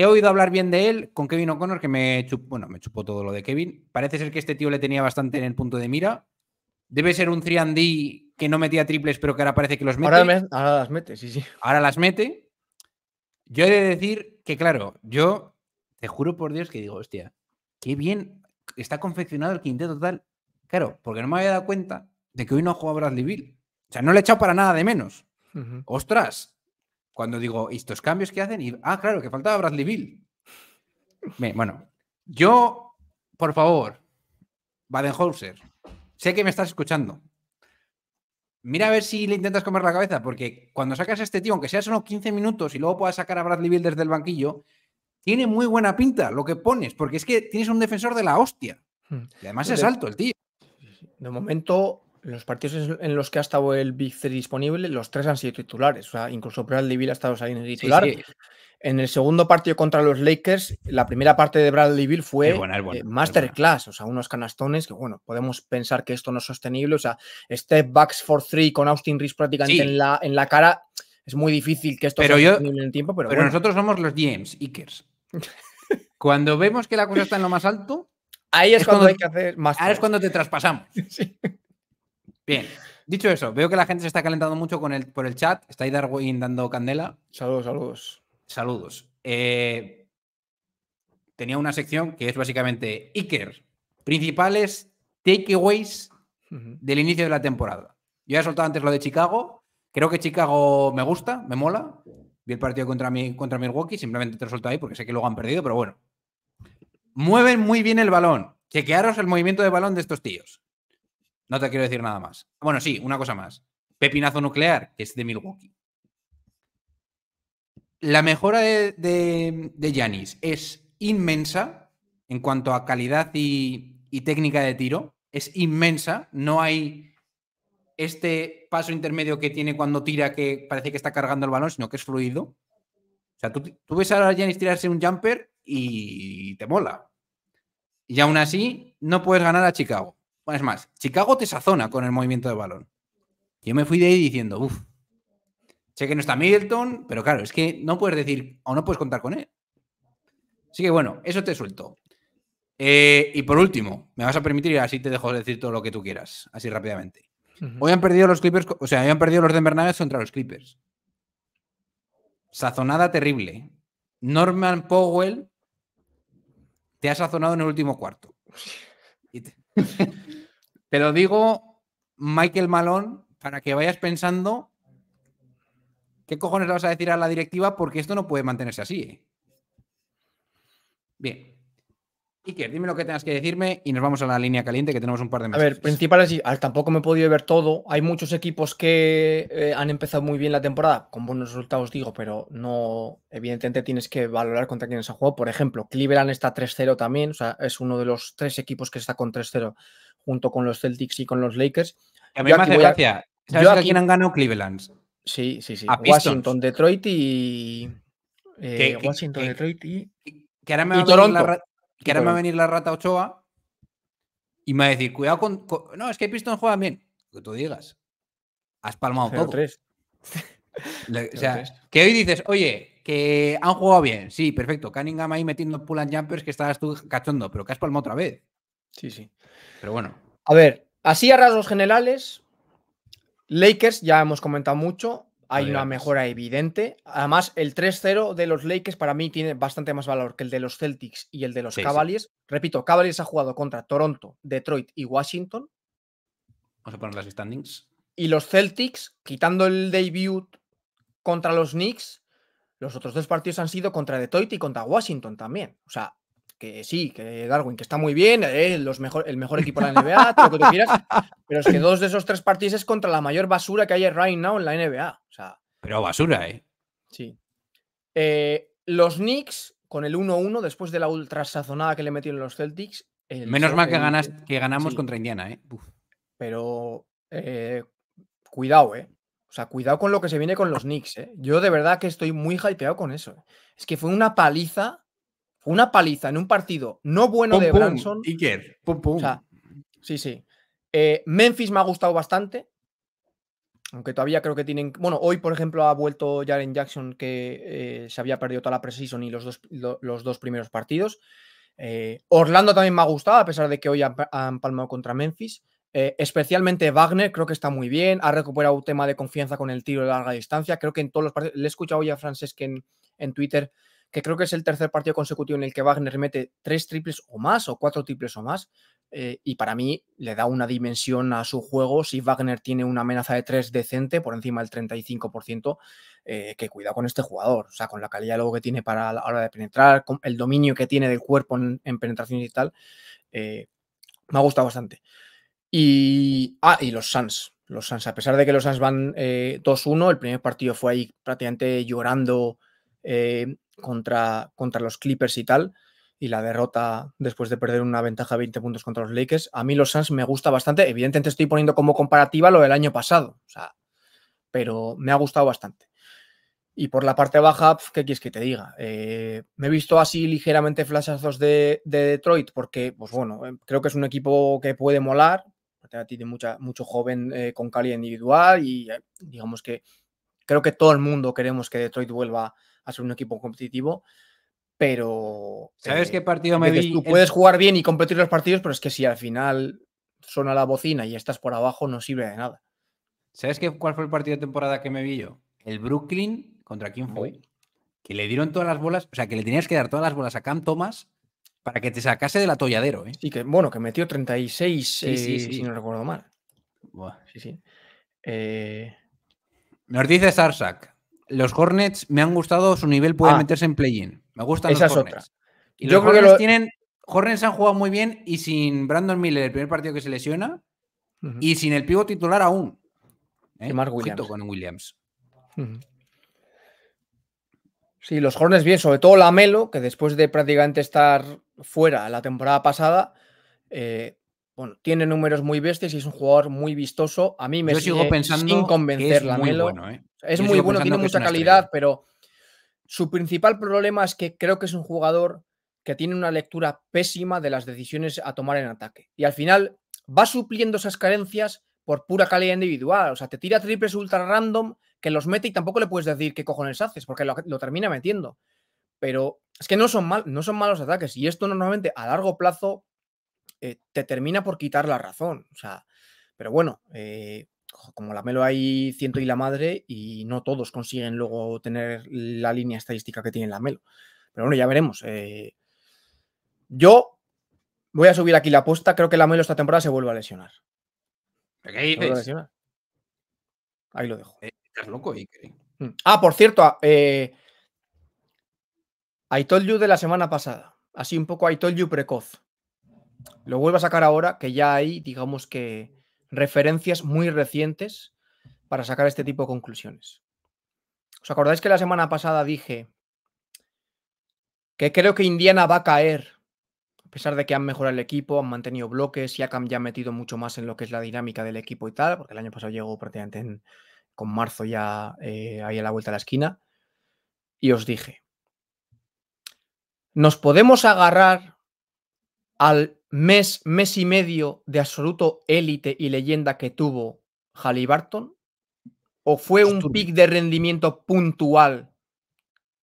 He oído hablar bien de él con Kevin O'Connor, que me chupó, bueno, me chupó todo lo de Kevin. Parece ser que este tío le tenía bastante en el punto de mira. Debe ser un 3D que no metía triples, pero que ahora parece que los mete. Ahora, las mete, sí, sí. Ahora las mete. Yo he de decir que, claro, yo te juro por Dios que digo, hostia, qué bien está confeccionado el quinteto total. Claro, porque no me había dado cuenta de que hoy no ha jugado Bradley Bill. O sea, no le he echado para nada de menos. Ostras, cuando digo, estos cambios que hacen? Y, ah, claro, que faltaba Bradley Bill. Bueno, yo, por favor, Badenhauser, sé que me estás escuchando. Mira a ver si le intentas comer la cabeza, porque cuando sacas a este tío, aunque sea solo 15 minutos y luego puedas sacar a Bradley Bill desde el banquillo, tiene muy buena pinta lo que pones, porque es que tienes un defensor de la hostia. Hmm. Y además es alto el tío. De momento, los partidos en los que ha estado el Big 3 disponible, los tres han sido titulares. O sea, incluso Bradley ha estado saliendo titular. Sí, En el segundo partido contra los Lakers, la primera parte de Bradley Bill fue eh, masterclass, o sea, unos canastones que, bueno, podemos pensar que esto no es sostenible. O sea, step backs for three con Austin Reeves prácticamente en, la, en la cara. Es muy difícil que esto pero yo, en el tiempo, pero. nosotros somos los James Ikers. [LAUGHS] Cuando vemos que la cosa está en lo más alto. Ahí es, cuando, hay que hacer más. Ahora es cuando te traspasamos. [LAUGHS] Sí. Bien. Dicho eso, veo que la gente se está calentando mucho con el, por el chat. Está ahí Darwin dando candela. Saludos, saludos. Saludos. Eh, tenía una sección que es básicamente Iker, principales takeaways del inicio de la temporada. Yo ya he soltado antes lo de Chicago. Creo que Chicago me gusta, me mola. Vi el partido contra, mí contra Milwaukee, simplemente te lo suelto ahí porque sé que luego han perdido, pero bueno. Mueven muy bien el balón. Chequearos el movimiento de balón de estos tíos. No te quiero decir nada más. Bueno, sí, una cosa más. Pepinazo nuclear, que es de Milwaukee. La mejora de Yanis es inmensa en cuanto a calidad y, técnica de tiro. Es inmensa. No hay este paso intermedio que tiene cuando tira que parece que está cargando el balón, sino que es fluido. O sea, tú, ves a Janis tirarse un jumper y te mola. Y aún así, no puedes ganar a Chicago es más, Chicago te sazona con el movimiento de balón. Yo me fui de ahí diciendo, uff, sé que no está Middleton, pero claro, es que no puedes decir o no puedes contar con él. Así que bueno, eso te suelto. Eh, y por último, me vas a permitir y así te dejo decir todo lo que tú quieras, así rápidamente. Hoy han perdido los Clippers, o sea, hoy han perdido los Denver Nuggets contra los Clippers. Sazonada terrible. Norman Powell te ha sazonado en el último cuarto. Te [LAUGHS] lo digo, Michael Malón, para que vayas pensando qué cojones vas a decir a la directiva porque esto no puede mantenerse así. ¿eh? Bien. Iker, dime lo que tengas que decirme y nos vamos a la línea caliente que tenemos un par de meses. A ver, principales, tampoco me he podido ver todo. Hay muchos equipos que eh, han empezado muy bien la temporada, con buenos resultados digo, pero no, evidentemente tienes que valorar contra quiénes ha jugado. Por ejemplo, Cleveland está 3-0 también, o sea, es uno de los tres equipos que está con 3-0, junto con los Celtics y con los Lakers. A mí me hace gracia. ¿Sabes a quién han ganado Cleveland? Sí, sí, sí. A Washington, Detroit y... Eh, Washington, Detroit y... y Toronto que ahora me va a venir la rata Ochoa y me va a decir, cuidado con. no, es que Piston juega bien. que tú digas. Has palmado todo. [LAUGHS] o sea, que hoy dices, oye, que han jugado bien. Sí, perfecto. Cunningham ahí metiendo pull and jumpers que estabas tú cachondo, pero que has palmado otra vez. Sí, sí. Pero bueno. A ver, así a rasgos generales, Lakers, ya hemos comentado mucho. Hay una mejora evidente. Además, el 3-0 de los Lakers para mí tiene bastante más valor que el de los Celtics y el de los Cavaliers. Repito, Cavaliers ha jugado contra Toronto, Detroit y Washington. Vamos a poner las standings. Y los Celtics, quitando el debut contra los Knicks, los otros dos partidos han sido contra Detroit y contra Washington también. O sea, que sí, que Darwin, que está muy bien, eh, los mejor, el mejor equipo de la NBA, lo que quieras, [LAUGHS] pero es que dos de esos tres partidos es contra la mayor basura que hay right now en la NBA. pero basura, ¿eh? Sí. Eh, los Knicks, con el 1-1, después de la ultra sazonada que le metieron los Celtics. Menos mal que, ganas, que ganamos contra Indiana, ¿eh? Pero eh, cuidado, ¿eh? O sea, cuidado con lo que se viene con los Knicks, ¿eh? Yo de verdad que estoy muy hypeado con eso. Es que fue una paliza una paliza en un partido no bueno de Branson. sí, sí. Eh, Memphis me ha gustado bastante. Aunque todavía creo que tienen. Bueno, hoy, por ejemplo, ha vuelto Jaren Jackson, que eh, se había perdido toda la Precision y los dos, los dos primeros partidos. Eh, Orlando también me ha gustado, a pesar de que hoy han, palmado contra Memphis. especialmente Wagner, creo que está muy bien. Ha recuperado un tema de confianza con el tiro de larga distancia. Creo que en todos los partidos. Le he escuchado ya a Francesc en, en Twitter que creo que es el tercer partido consecutivo en el que Wagner mete tres triples o más, o cuatro triples o más, eh, y para mí le da una dimensión a su juego. Si Wagner tiene una amenaza de tres decente, por encima del 35%, eh, que cuidado con este jugador, o sea, con la calidad luego que tiene para la hora de penetrar, con el dominio que tiene del cuerpo en, penetración y tal, eh, me ha gustado bastante. Y, ah, y los Suns. Los Suns, a pesar de que los Suns van 2-1, el primer partido fue ahí prácticamente llorando contra, contra los Clippers y tal, y la derrota después de perder una ventaja de 20 puntos contra los Lakers, a mí los Suns me gusta bastante. Evidentemente estoy poniendo como comparativa lo del año pasado, pero me ha gustado bastante. Y por la parte baja, ¿qué quieres que te diga? Eh, me he visto así ligeramente flashazos de, Detroit porque, pues bueno, em, creo que es un equipo que puede molar. Tiene mucha, mucho joven eh, con calidad individual y eh, digamos que creo que todo el mundo queremos que Detroit vuelva a ser un equipo competitivo. Pero. ¿Sabes qué eh, partido me vi? Tú puedes jugar bien y competir los partidos, pero es que si al final suena la bocina y estás por abajo, no sirve de nada. ¿Sabes qué, cuál fue el partido de temporada que me vi yo? El Brooklyn contra quién fue. Que le dieron todas las bolas, o sea, que le tenías que dar todas las bolas a Cam Thomas para que te sacase del atolladero. ¿eh? Sí, que bueno, que metió 36, y eh, si no recuerdo mal. Buah. Sí, sí. Eh, Nos dice Sarsak, los Hornets me han gustado, su nivel puede ah. meterse en play-in. Me gustan esas los Hornets. Y Yo creo que los tienen. Hornets han jugado muy bien y sin Brandon Miller, el primer partido que se lesiona, y sin el pivo titular aún. ¿eh? Mark Williams. con Williams. Sí, los Hornets bien, sobre todo la Melo, que después de prácticamente estar fuera la temporada pasada, eh, bueno, tiene números muy bestias y es un jugador muy vistoso. A mí me Yo sigo pensando sin convencer que es ¿eh? Es muy bueno, tiene mucha calidad, pero su principal problema es que creo que es un jugador que tiene una lectura pésima de las decisiones a tomar en ataque. Y al final va supliendo esas carencias por pura calidad individual. O sea, te tira triples ultra random que los mete y tampoco le puedes decir qué cojones haces, porque lo, termina metiendo. Pero es que no son, mal, no son malos ataques. Y esto normalmente a largo plazo eh, te termina por quitar la razón. O sea, pero bueno, eh, como la Melo hay ciento y la madre y no todos consiguen luego tener la línea estadística que tiene la Melo. Pero bueno, ya veremos. Eh, yo voy a subir aquí la apuesta. Creo que la Melo esta temporada se vuelve a lesionar. ¿Qué dices? Ahí lo dejo. Eh, estás loco, mm. Ah, por cierto, ah, eh, I told you de la semana pasada. Así un poco I told you precoz. Lo vuelvo a sacar ahora, que ya hay, digamos que referencias muy recientes para sacar este tipo de conclusiones. ¿Os acordáis que la semana pasada dije que creo que Indiana va a caer, a pesar de que han mejorado el equipo, han mantenido bloques, y ya ha metido mucho más en lo que es la dinámica del equipo y tal, porque el año pasado llegó prácticamente con marzo ya eh, ahí a la vuelta de la esquina, y os dije, nos podemos agarrar al mes, mes y medio de absoluto élite y leyenda que tuvo Halliburton? ¿O fue un pic de rendimiento puntual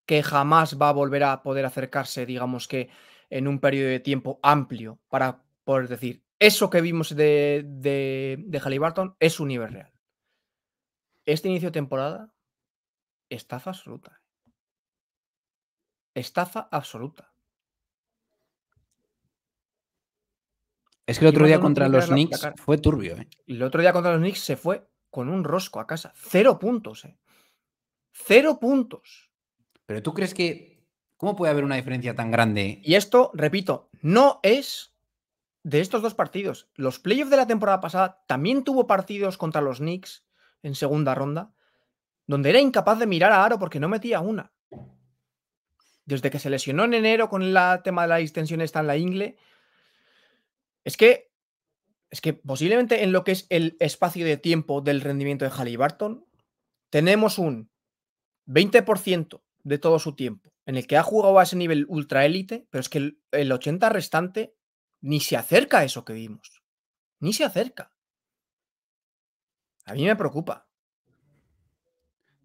que jamás va a volver a poder acercarse, digamos que en un periodo de tiempo amplio, para poder decir, eso que vimos de, de, de Halliburton es un nivel real? Este inicio de temporada, estafa absoluta. Estafa absoluta. Es que el otro día contra los Knicks fue turbio. ¿eh? El otro día contra los Knicks se fue con un rosco a casa. Cero puntos. ¿eh? Cero puntos. Pero tú crees que. ¿Cómo puede haber una diferencia tan grande? Y esto, repito, no es de estos dos partidos. Los playoffs de la temporada pasada también tuvo partidos contra los Knicks en segunda ronda, donde era incapaz de mirar a Aro porque no metía una. Desde que se lesionó en enero con el tema de la extensión está en la ingle, es que, es que posiblemente en lo que es el espacio de tiempo del rendimiento de Halliburton, tenemos un 20% de todo su tiempo en el que ha jugado a ese nivel ultra élite, pero es que el, 80 restante ni se acerca a eso que vimos. Ni se acerca. A mí me preocupa.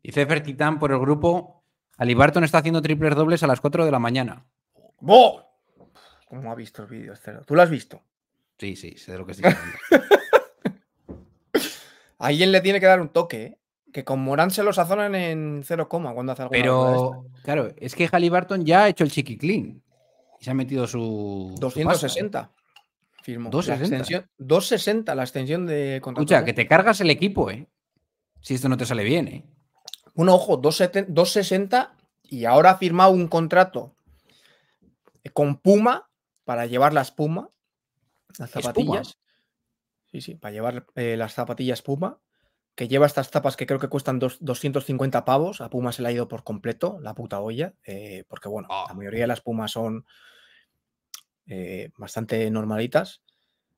Dice Fertitán por el grupo, Halliburton está haciendo triples dobles a las 4 de la mañana. ¿Cómo ha visto el vídeo, ¿Tú lo has visto? Sí, sí, sé de lo que estoy hablando. [LAUGHS] Alguien le tiene que dar un toque, ¿eh? Que con Morán se lo sazonan en 0, cuando hace algo. Pero, claro, es que Halliburton ya ha hecho el chiqui clean. Y se ha metido su. 260. Firmó. 260. La extensión, 260 la extensión de contrato. Escucha, que te cargas el equipo, ¿eh? Si esto no te sale bien, ¿eh? Bueno, ojo, 260 y ahora ha firmado un contrato con Puma para llevar la espuma las zapatillas. Sí, sí, para llevar eh, las zapatillas Puma, que lleva estas tapas que creo que cuestan 250 pavos. A Puma se le ha ido por completo, la puta olla, eh, porque bueno, ah. la mayoría de las Pumas son eh, bastante normalitas.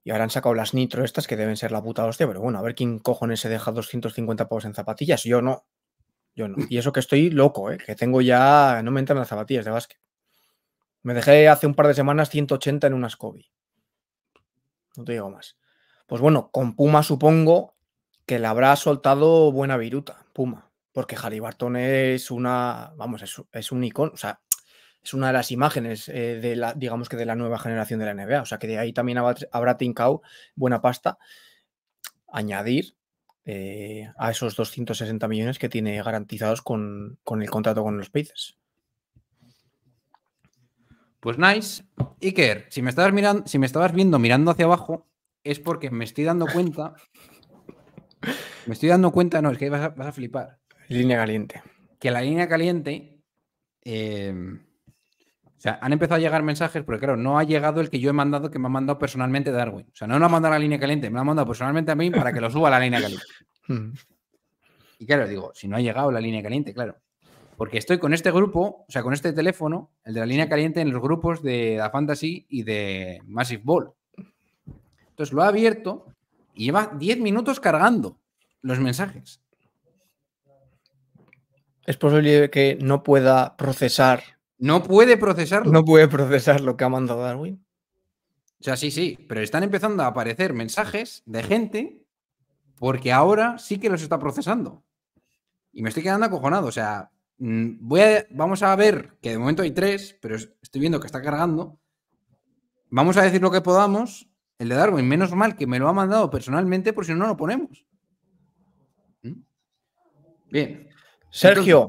Y ahora han sacado las nitro estas que deben ser la puta hostia, pero bueno, a ver quién cojones se deja 250 pavos en zapatillas. Yo no. Yo no. Y eso que estoy loco, que tengo ya. No me entran las zapatillas de básquet. Me dejé hace un par de semanas 180 en unas Kobe. No te digo más. Pues bueno, con Puma supongo que le habrá soltado buena viruta, Puma. Porque Harry Barton es una, vamos, es, un icono, o sea, es una de las imágenes eh, de la, digamos que de la nueva generación de la NBA. O sea que de ahí también habrá tincado buena pasta. Añadir eh, a esos 260 millones que tiene garantizados con, con el contrato con los Pacers. Pues nice. Iker, si me estabas, mirando, si me estabas viendo mirando hacia abajo, es porque me estoy dando cuenta. [LAUGHS] me estoy dando cuenta, no, es que vas a, vas a flipar. Línea caliente. Que la línea caliente. Em, o sea, han empezado a llegar mensajes, porque claro, no ha llegado el que yo he mandado, que me ha mandado personalmente Darwin. O sea, no me ha mandado la línea caliente, me la ha mandado personalmente a mí para que lo suba a la línea caliente. [LAUGHS] Mm. y claro, digo, si no ha llegado la línea caliente, claro. Porque estoy con este grupo, o sea, con este teléfono, el de la línea caliente en los grupos de la Fantasy y de Massive Ball. Entonces lo ha abierto y lleva 10 minutos cargando los mensajes. Es posible que no pueda procesar. No puede procesarlo. No puede procesar lo que ha mandado Darwin. O sea, sí, sí, pero están empezando a aparecer mensajes de gente porque ahora sí que los está procesando. Y me estoy quedando acojonado. O sea, Mm, voy vamos a ver que de momento hay tres, pero estoy viendo que está cargando. Vamos a decir lo que podamos. El de Darwin, menos mal que me lo ha mandado personalmente, por si no, no lo ponemos. ¿Mm? Bien. Sergio,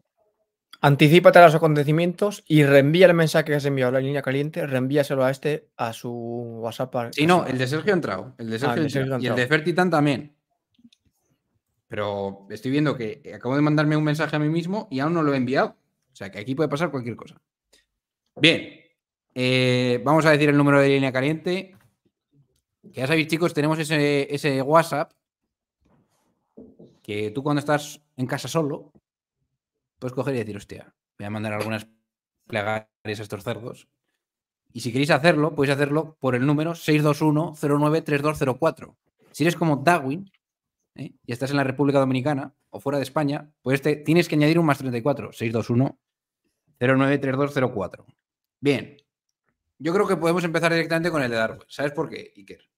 anticipa anticipate a los acontecimientos y reenvía el mensaje que has enviado a la línea caliente, reenvíaselo a este, a su WhatsApp. Sí, no, el de Sergio ha entrado. El de ah, Sergio, Y el de Fertitan también. Pero estoy viendo que acabo de mandarme un mensaje a mí mismo y aún no lo he enviado. O sea que aquí puede pasar cualquier cosa. Bien, eh, vamos a decir el número de línea caliente. Que ya sabéis, chicos, tenemos ese, WhatsApp que tú cuando estás en casa solo, puedes coger y decir, hostia, voy a mandar algunas plegarias a estos cerdos. Y si queréis hacerlo, podéis hacerlo por el número 621-093204. Si eres como Darwin, ¿eh? y estás en la República Dominicana o fuera de España, pues te, este, tienes que añadir un más 34, 621 093204. Bien, yo creo que podemos empezar directamente con el de Darwin. ¿Sabes por qué, Iker?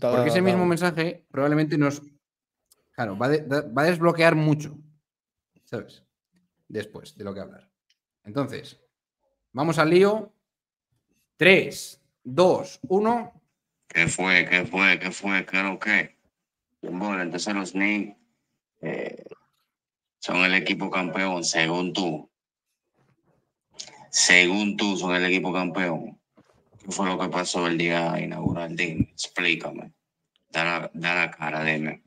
Porque ese mismo mensaje probablemente nos. Claro, va, a desbloquear mucho, ¿sabes? Después de lo que hablar. Entonces, vamos al lío. 3, 2, 1. ¿Qué fue? ¿Qué fue? ¿Qué fue? ¿Qué que? Entonces los Knicks eh, son el equipo campeón, según tú. Según tú, son el equipo campeón. ¿Qué fue lo que pasó el día inaugural? Dime, explícame. Da la, da cara, dime.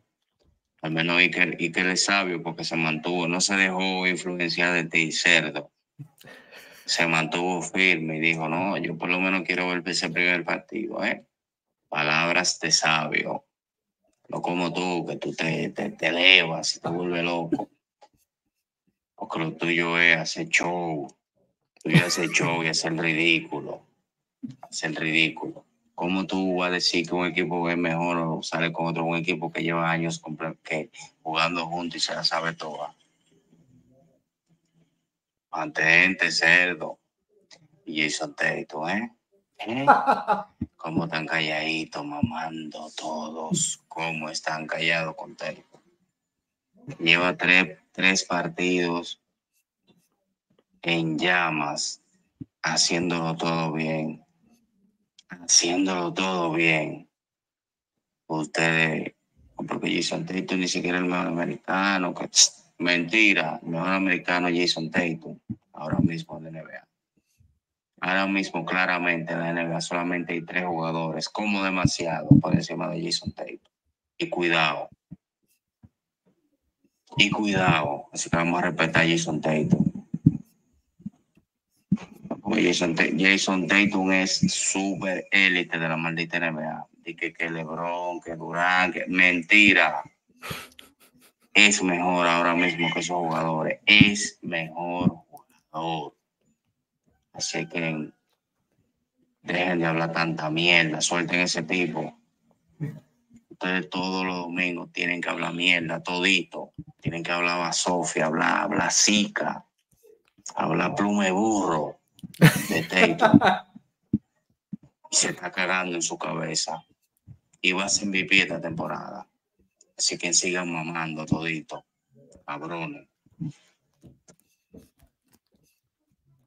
Al menos Iker, Iker es sabio porque se mantuvo, no se dejó influenciar de ti, cerdo. Se mantuvo firme y dijo, no, yo por lo menos quiero ver ese primer partido, ¿eh? Palabras de sabio. No como tú, que tú te, te, te te vuelves loco. Porque lo tuyo es hacer show. Tú ya hacer show y hacer ridículo. Hacer ridículo. ¿Cómo tú vas a decir que un equipo es mejor o sale con otro un equipo que lleva años jugando juntos y se la sabe toda? Mantente cerdo. Y Jason Tatum, ¿eh? ¿Cómo están calladito, mamando todos? ¿Cómo están callados con Lleva tres, tres partidos en llamas, haciéndolo todo bien. Haciéndolo todo bien. Ustedes, porque Jason Tatum ni siquiera el mejor americano. mentira, el mejor americano Jason Tatum, ahora mismo de NBA. Ahora mismo, claramente, en la NBA solamente hay tres jugadores, como demasiado, por encima de Jason Tate? Y cuidado. Y cuidado. Así que vamos a respetar a Jason Tate. Jason, Jason es súper élite de la maldita NBA. Dice que, que Lebron, que Durán, que... Mentira. Es mejor ahora mismo que esos jugadores. Es mejor jugador. Así que dejen de hablar tanta mierda, suelten ese tipo. Ustedes todos los domingos tienen que hablar mierda, todito. Tienen que hablar a Sofía, hablar, hablar Zika, hablar plume burro de [LAUGHS] se está cagando en su cabeza. Y va a ser MVP esta temporada. Así que sigan mamando todito. Cabrones.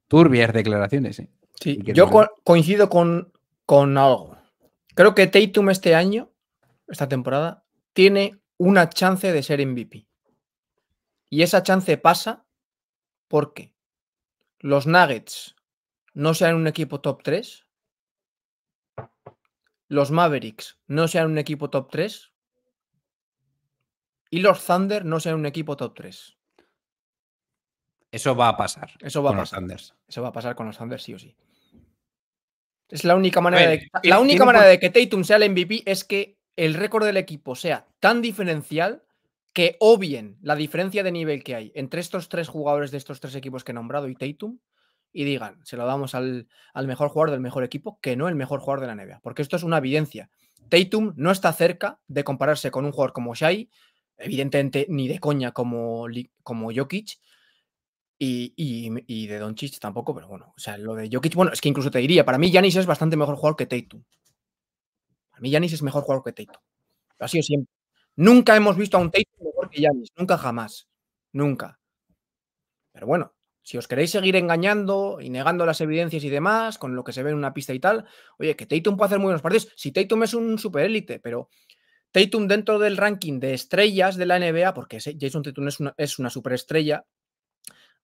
Turbias declaraciones, ¿eh? Sí, yo coincido con, con algo. Creo que Tatum este año, esta temporada, tiene una chance de ser MVP. Y esa chance pasa porque los Nuggets no sean un equipo top 3, los Mavericks no sean un equipo top 3 y los Thunder no sean un equipo top 3. Eso va a pasar. Eso va con a pasar. Los anders Eso va a pasar con los anders sí o sí. Es la única manera, de, que, eh, la única manera de que Tatum sea el MVP es que el récord del equipo sea tan diferencial que obvien la diferencia de nivel que hay entre estos tres jugadores de estos tres equipos que he nombrado y Tatum y digan, se lo damos al, mejor jugador del mejor equipo que no el mejor jugador de la NBA. Porque esto es una evidencia. Tatum no está cerca de compararse con un jugador como Shai, evidentemente ni de coña como, como Jokic, y, de Don de tampoco, pero bueno, o sea, lo de Jokic, bueno, es que incluso te diría, para mí Yanis es bastante mejor jugador que Tatum. Para mí Yanis es mejor jugador que Tatum. Lo ha sido siempre. Nunca hemos visto a un Tatum mejor que Yanis, nunca jamás, nunca. Pero bueno, si os queréis seguir engañando y negando las evidencias y demás, con lo que se ve en una pista y tal, oye, que Tatum puede hacer muy buenos partidos. Si Tatum es un superélite, pero Tatum dentro del ranking de estrellas de la NBA, porque Jason Tatum es una, es una superestrella,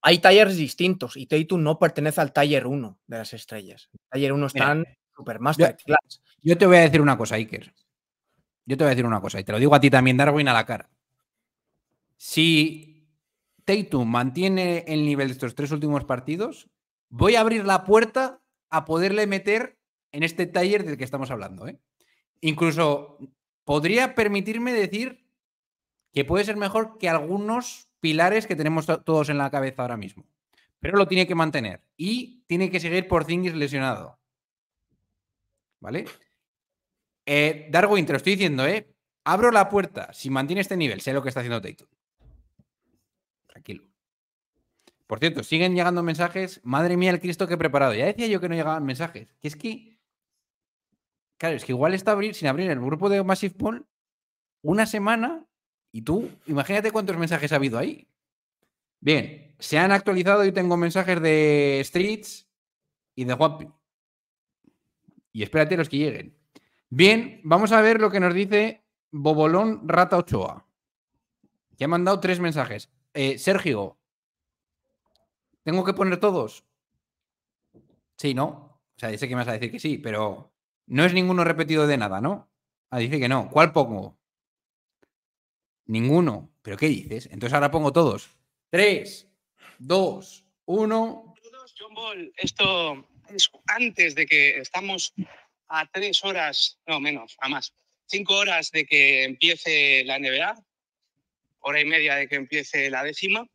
hay talleres distintos y Tatum no pertenece al taller 1 de las estrellas. taller 1 están eh, super masterclass. Yo, te voy a decir una cosa, Iker. Yo te voy a decir una cosa y te lo digo a ti también, Darwin, a la cara. Si Tatum mantiene el nivel de estos tres últimos partidos, voy a abrir la puerta a poderle meter en este taller del que estamos hablando. ¿eh? Incluso podría permitirme decir que puede ser mejor que algunos pilares que tenemos todos en la cabeza ahora mismo. Pero lo tiene que mantener y tiene que seguir por Zingis lesionado. ¿Vale? Eh, Darwin, te lo estoy diciendo, ¿eh? Abro la puerta. Si mantiene este nivel, sé lo que está haciendo Taito Tranquilo. Por cierto, siguen llegando mensajes. Madre mía, el Cristo que he preparado. Ya decía yo que no llegaban mensajes. Que es que. Claro, es que igual está abrir, sin abrir el grupo de Massive Ball una semana y tú, imagínate cuántos mensajes ha habido ahí. Bien, se han actualizado y tengo mensajes de Streets y de Juanpi. Y espérate los que lleguen. Bien, vamos a ver lo que nos dice Bobolón Rata Ochoa. Ya ha mandado tres mensajes. Eh, Sergio, ¿tengo que poner todos? Sí, ¿no? O sea, dice que me vas a decir que sí, pero no es ninguno repetido de nada, ¿no? Ah, dice que no. ¿Cuál pongo? Ninguno. ¿Pero qué dices? Entonces ahora pongo todos. Tres, dos, uno. esto es antes de que estamos a tres horas, no menos, a más, cinco horas de que empiece la NBA, hora y media de que empiece la décima.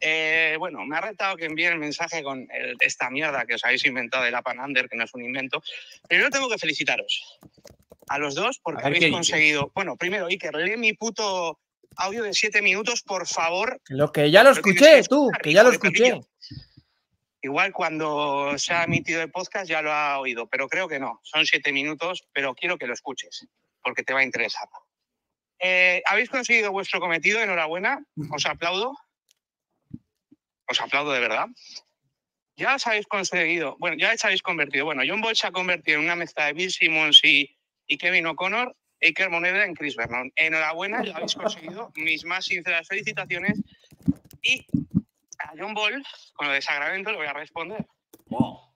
Eh, bueno, me ha retado que envíe el mensaje con esta mierda que os habéis inventado de la Panander, que no es un invento. pero yo tengo que felicitaros a los dos porque habéis conseguido. Bueno, primero, y que lee mi puto audio de siete minutos, por favor. Lo que ya lo, escuché, tú, que ya lo escuché. Igual cuando se ha emitido el podcast ya lo ha oído, pero creo que no. Son siete minutos, pero quiero que lo escuches porque te va a interesar. Eh, habéis conseguido vuestro cometido, enhorabuena, os aplaudo. Os aplaudo de verdad. Ya os habéis conseguido, bueno, ya os habéis convertido. Bueno, John Boy se ha convertido en una mezcla de Bill Simmons y y Kevin O'Connor, Iker Moneda en Chris Vernon. Enhorabuena, lo habéis conseguido. Mis más sinceras felicitaciones. Y a John Ball, con lo de Sacramento, le voy a responder.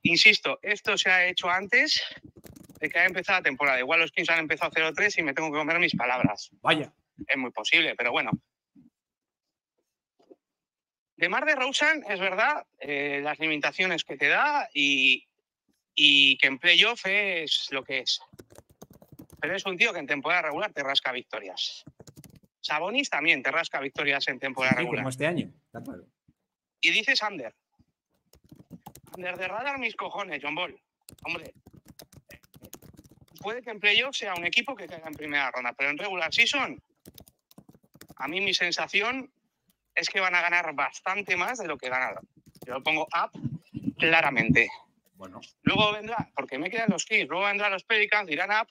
Insisto, esto se ha hecho antes de que haya empezado la temporada. Igual los Kings han empezado 0-3 y me tengo que comer mis palabras. Vaya. Es muy posible, pero bueno. De Mar de Rosen, es verdad, eh, las limitaciones que te da y, y que en playoff es lo que es. Pero es un tío que en temporada regular te rasca victorias. Sabonis también te rasca victorias en temporada regular. Como este año, Y dice Sander Ander de radar mis cojones, John Ball. Hombre, puede que en playoff sea un equipo que caiga en primera ronda, pero en regular season, a mí mi sensación es que van a ganar bastante más de lo que ganado. Yo lo pongo up claramente. Bueno. Luego vendrá, porque me quedan los Kings, luego vendrá los Pelicans, dirán up,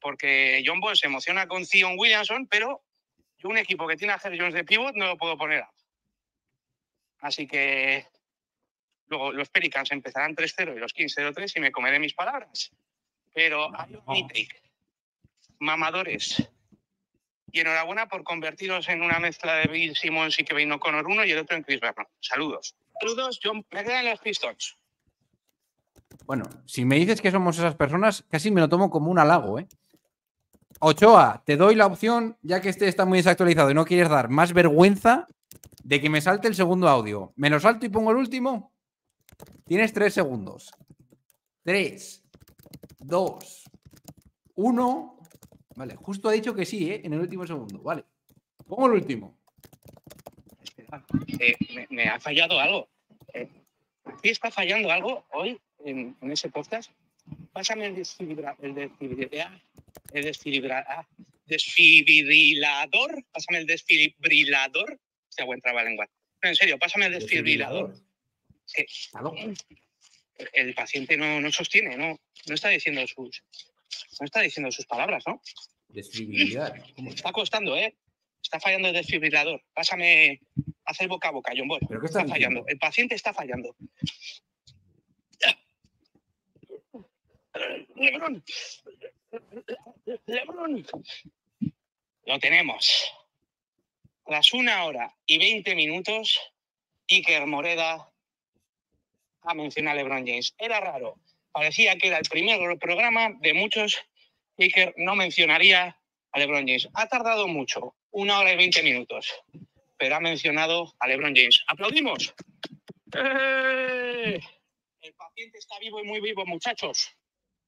porque John Boyd se emociona con Zion Williamson, pero yo un equipo que tiene a Jones de pivot no lo puedo poner. a. Así que luego los Pelicans empezarán 3-0 y los 15-0-3 y me comeré mis palabras. Pero hay un take. Mamadores. Y enhorabuena por convertiros en una mezcla de Bill Simmons y Kevin O'Connor uno y el otro en Chris Vernon. Saludos. Saludos, John. Me quedan los Pistons. Bueno, si me dices que somos esas personas, casi me lo tomo como un halago, ¿eh? Ochoa, te doy la opción, ya que este está muy desactualizado y no quieres dar más vergüenza de que me salte el segundo audio. ¿Me lo salto y pongo el último? Tienes tres segundos. Tres, dos, uno. Vale, justo ha dicho que sí, ¿eh? En el último segundo. Vale. Pongo el último. Eh, me, ha fallado algo. ¿A eh, está fallando algo hoy en, en ese podcast? Pásame el el ah, desfibrilador. Pásame el desfibrilador. Se buen la lengua. en serio, pásame el desfibrilador. El paciente no, sostiene, no, no está diciendo sus, está diciendo sus palabras, ¿no? Desfibrilador. Está costando, ¿eh? Está fallando el desfibrilador. Pásame, hacer boca a boca, John Boy. ¿Pero qué está fallando. El paciente está fallando. ¡Lebron! ¡Lebron! Lo tenemos. Tras una hora y veinte minutos, Iker Moreda ha mencionado a LeBron James. Era raro. Parecía que era el primer programa de muchos Iker no mencionaría a LeBron James. Ha tardado mucho, una hora y veinte minutos, pero ha mencionado a LeBron James. ¡Aplaudimos! ¡Eh! El paciente está vivo y muy vivo, muchachos.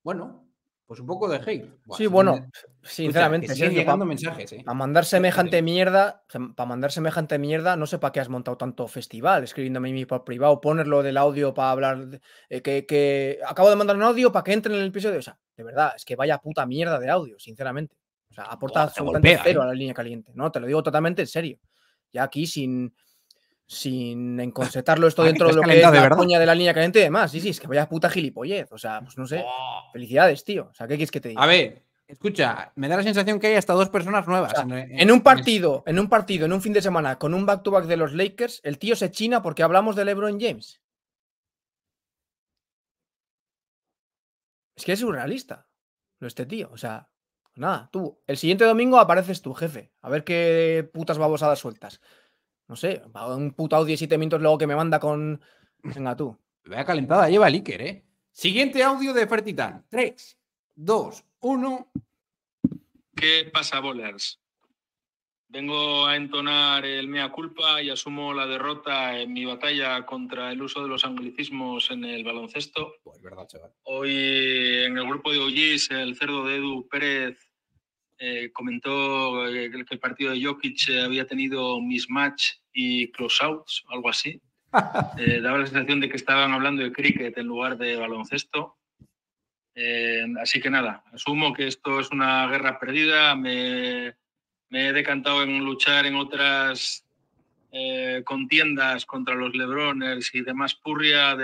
Bueno, pues un poco de hate. sí, bueno, sinceramente. Escucha, mensajes, ¿eh? mandar semejante mierda, para mandar semejante mierda, no sé para qué has montado tanto festival, escribiéndome mi por privado, ponerlo del audio para hablar, eh, que, acabo de mandar un audio para que entren en el episodio. O sea, de verdad, es que vaya puta mierda de audio, sinceramente. O sea, aporta absolutamente cero ¿eh? a la línea caliente. No, te lo digo totalmente en serio. Ya aquí sin sin enconsetarlo esto ah, dentro de lo que es la de de la línea caliente y demás. Sí, sí, es que vaya puta gilipollez. O sea, pues no sé. Felicidades, tío. O sea, ¿qué quieres que te diga? A ver, escucha, me da la sensación que hay hasta dos personas nuevas. en, un este partido, en un partido, en un fin de semana, con un back-to-back de los Lakers, el tío se china porque hablamos del Ebro en James. Es que es surrealista. Lo este tío. O sea, nada, tú. El siguiente domingo apareces tú, jefe. A ver qué putas babosadas sueltas. No sé, va un putado 17 minutos luego que me manda con. Venga tú. Vea calentada, lleva el ¿eh? Siguiente audio de Fertitán. 3, 2, 1. ¿Qué pasa, Bollers? Vengo a entonar el mea culpa y asumo la derrota en mi batalla contra el uso de los anglicismos en el baloncesto. Pues verdad, chaval. Hoy en el grupo de OGs, el cerdo de Edu Pérez eh, comentó eh, que el partido de Jokic eh, había tenido mismatch y closeouts, algo así. [LAUGHS] daba la sensación de que estaban hablando de cricket en lugar de baloncesto. así que nada, asumo que esto es una guerra perdida. Me, he decantado en luchar en otras contiendas contra los Lebroners y demás purria,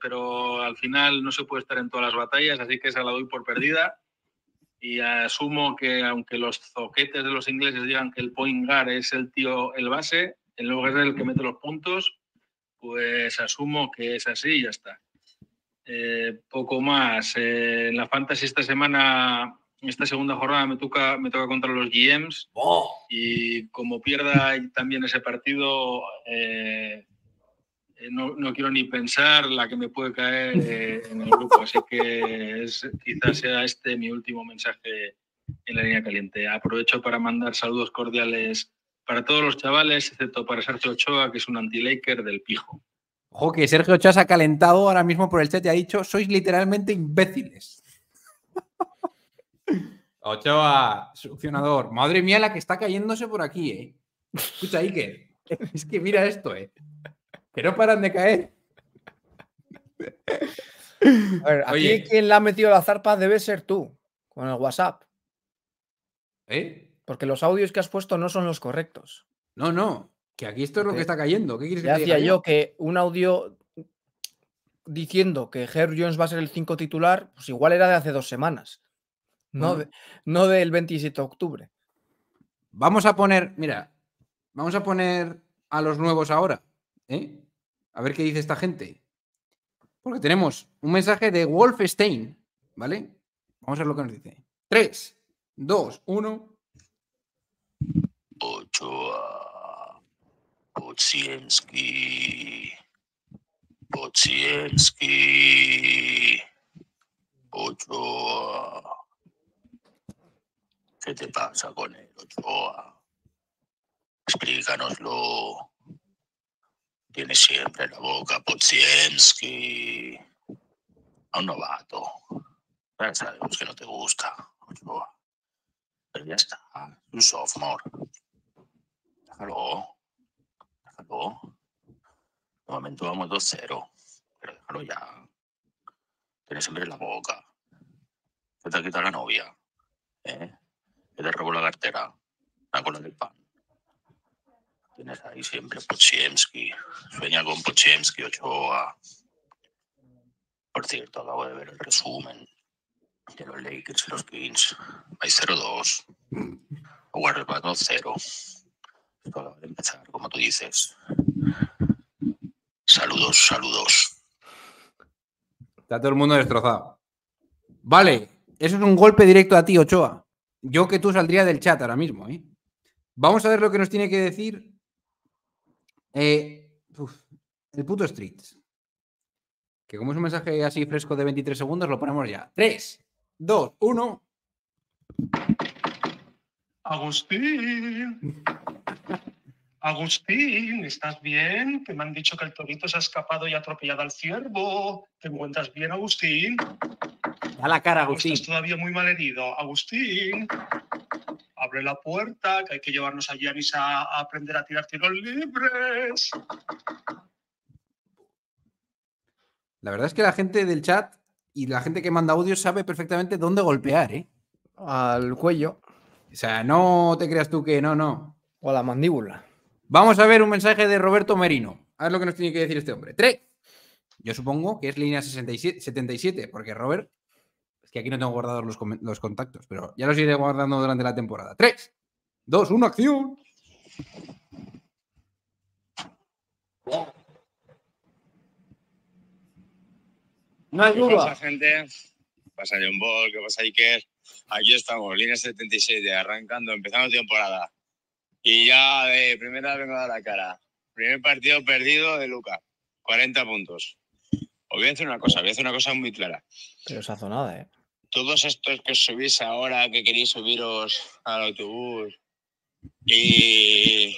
pero al final no se puede estar en todas las batallas, así que esa la doy por perdida y asumo que aunque los zoquetes de los ingleses digan que el point guard es el tío, el base, en lugar el que mete los puntos, pues asumo que es así y ya está. Eh, poco más. Eh, en la Fantasy esta semana, esta segunda jornada, me toca, me toca contra los GMs. Oh. Y como pierda también ese partido, eh, eh, no, quiero ni pensar la que me puede caer eh, en el grupo. Así que quizás sea este mi último mensaje en la línea caliente. Aprovecho para mandar saludos cordiales para todos los chavales, excepto para Sergio Ochoa, que es un anti-Laker del pijo. Ojo, que Sergio Ochoa se ha calentado ahora mismo por el chat y ha dicho: sois literalmente imbéciles. [LAUGHS] Ochoa, succionador. Madre mía, la que está cayéndose por aquí, ¿eh? Escucha, Iker. Es que mira esto, ¿eh? que no paran de caer. [LAUGHS] A ver, aquí quien le ha metido la zarpa debe ser tú, con el WhatsApp. ¿Eh? Porque los audios que has puesto no son los correctos. No, no, que aquí esto es lo que está cayendo. ¿Qué quieres que decía yo? que un audio diciendo que Ger Jones va a ser el 5 titular, pues igual era de hace dos semanas, no, mm. no del 27 de octubre. Vamos a poner, mira, vamos a poner a los nuevos ahora. ¿eh? A ver qué dice esta gente. Porque tenemos un mensaje de Wolfstein, ¿vale? Vamos a ver lo que nos dice. 3, 2, 1. Ochoa. Pochiensky. Pochiensky. Ochoa. ¿Qué te pasa con él, Ochoa? Explícanoslo tiene siempre la boca Podziemski a un novato. Ya sabemos que no te gusta, Pero ya está, un sophomore. Déjalo, déjalo. Nuevamente vamos 2-0, pero déjalo ya. Tienes siempre la boca. Que te quitado la novia, ¿eh? Que te robó la cartera, la cola del pan. Tienes ahí siempre sueña con Pochemsky, Ochoa. Por cierto, acabo de ver el resumen de los Lakers y los Kings. Hay 0-2, 0 empezar, como tú dices. Saludos, saludos. Está todo el mundo destrozado. Vale, eso es un golpe directo a ti, Ochoa. Yo que tú saldría del chat ahora mismo. ¿eh? Vamos a ver lo que nos tiene que decir eh, el puto Streets. Que como es un mensaje así fresco de 23 segundos, lo ponemos ya. 3, 2, 1. Agustín. [LAUGHS] Agustín, ¿estás bien? Que me han dicho que el torito se ha escapado y ha atropellado al ciervo. ¿Te encuentras bien, Agustín? A la cara, Agustín. Estás todavía muy mal herido. Agustín abre la puerta, que hay que llevarnos a Giannis a, aprender a tirar tiros libres. La verdad es que la gente del chat y la gente que manda audio sabe perfectamente dónde golpear, ¿eh? Al cuello. O sea, no te creas tú que no, no. O a la mandíbula. Vamos a ver un mensaje de Roberto Merino. A ver lo que nos tiene que decir este hombre. Tres. Yo supongo que es línea 77, porque Robert que aquí no tengo guardados los, contactos, pero ya los iré guardando durante la temporada. ¡Tres, dos, uno, acción. No hay duda. ¿Qué pasa, gente? pasa, John Ball? ¿Qué pasa, Iker? Aquí estamos, línea 77, arrancando, empezando temporada. Y ya de primera vengo a dar la cara. Primer partido perdido de Luca, 40 puntos. Os voy a una cosa, voy a hacer una cosa muy clara. Pero sazonada, ¿eh? todos estos que subís ahora, que queréis subiros al autobús y,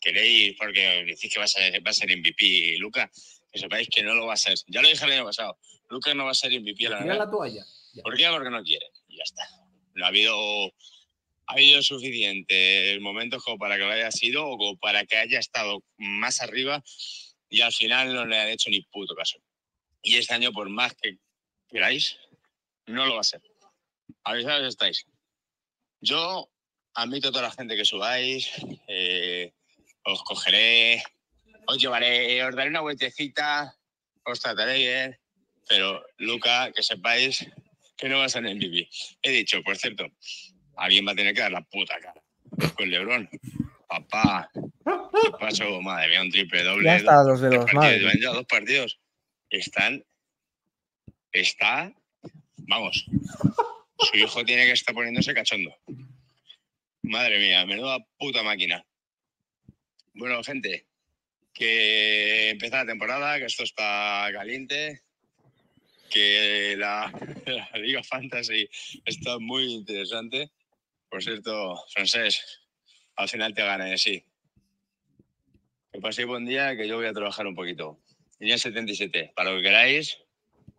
queréis, porque decís que va a ser, a MVP, Luca, que sepáis que no lo va a ser. Ya lo dije el año pasado, Luca no va a ser MVP. La, la toalla. ¿Por qué? Porque no quiere. ya está. No ha habido, ha habido suficientes momentos como para que lo haya sido o como para que haya estado más arriba y al final no le han hecho ni puto caso. Y este año, por más que queráis, no lo va a ser. Avisados estáis. Yo admito a toda la gente que subáis, eh, os cogeré, os llevaré, os daré una vueltecita, os trataré bien, pero Luca, que sepáis que no vas a ser en MVP. He dicho, por cierto, alguien va a tener que dar la puta cara con Lebrón. Papá, paso Madre mía, un triple doble. Ya está, los de los, dos Ya, dos partidos están, está, vamos, su hijo tiene que estar poniéndose cachondo. Madre mía, menuda puta máquina. Bueno, gente, que empieza la temporada, que esto está caliente, que la, [LAUGHS] Liga Fantasy está muy interesante. Por cierto, francés, al final te gané, sí. Que paséis buen día, que yo voy a trabajar un poquito día 77. Para lo que queráis,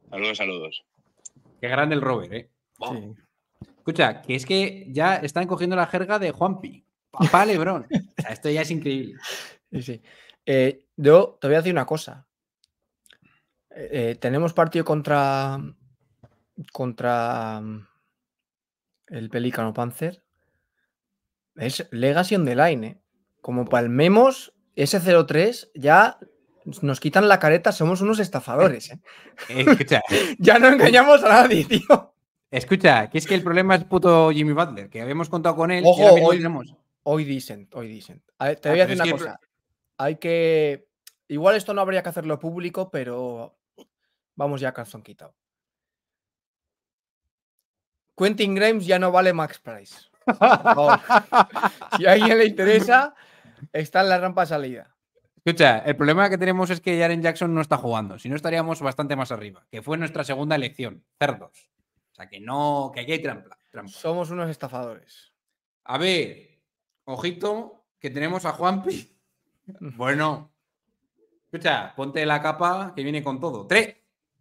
saludos, saludos. Qué grande el Robert, ¿eh? Escucha, que es que ya están cogiendo la jerga de Juanpi. Papá Lebrón. [LAUGHS] esto ya es increíble. Sí, sí. Eh, yo te voy a decir una cosa. Eh, eh, tenemos partido contra contra mm, el Pelícano Panzer. Es Legacy on the Line, ¿eh? Como palmemos ese 0-3, ya nos quitan la careta, somos unos estafadores. ¿eh? Eh, escucha. [LAUGHS] ya no engañamos a nadie, tío. Escucha, que es que el problema es puto Jimmy Butler, que habíamos contado con él. hoy, dicen, hoy dicen. te ah, voy a decir una cosa. Hay que. Igual esto no habría que hacerlo público, pero vamos ya, calzón quitado. Quentin Grimes ya no vale Max Price. [LAUGHS] si a alguien le interesa, está en la rampa salida. Escucha, el problema que tenemos es que Jaren Jackson no está jugando, si no estaríamos bastante más arriba, que fue nuestra segunda elección, cerdos. O sea, que no, que aquí hay trampa. Somos unos estafadores. A ver, ojito, que tenemos a Juanpi. [LAUGHS] bueno, escucha, ponte la capa que viene con todo. Tres,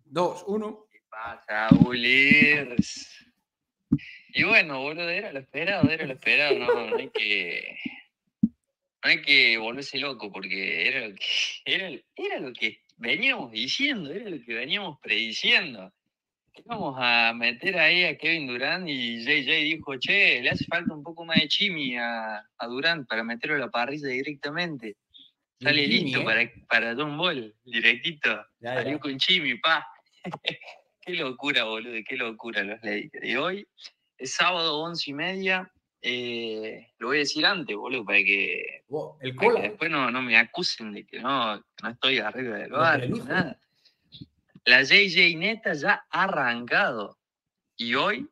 dos, uno. ¿Qué pasa, Ulis? Y bueno, boludo, era lo esperado, era lo esperado, no, no hay que no hay que volverse loco, porque era lo que, [LAUGHS] era, lo que veníamos diciendo, era lo que veníamos prediciendo. Vamos a meter ahí a Kevin Durant y JJ dijo, che, le hace falta un poco más de chimi a, a Durant para meterlo a la parrilla directamente. Sale listo ¿eh? para, para John Ball, directito. Salió con chimi, pa. [LAUGHS] qué locura, boludo, qué locura los Lakers. Y hoy es sábado once y media, eh, lo voy a decir antes, boludo, para que, después no, me acusen de que no, estoy arriba del bar, La JJ Neta ya ha arrancado. Y hoy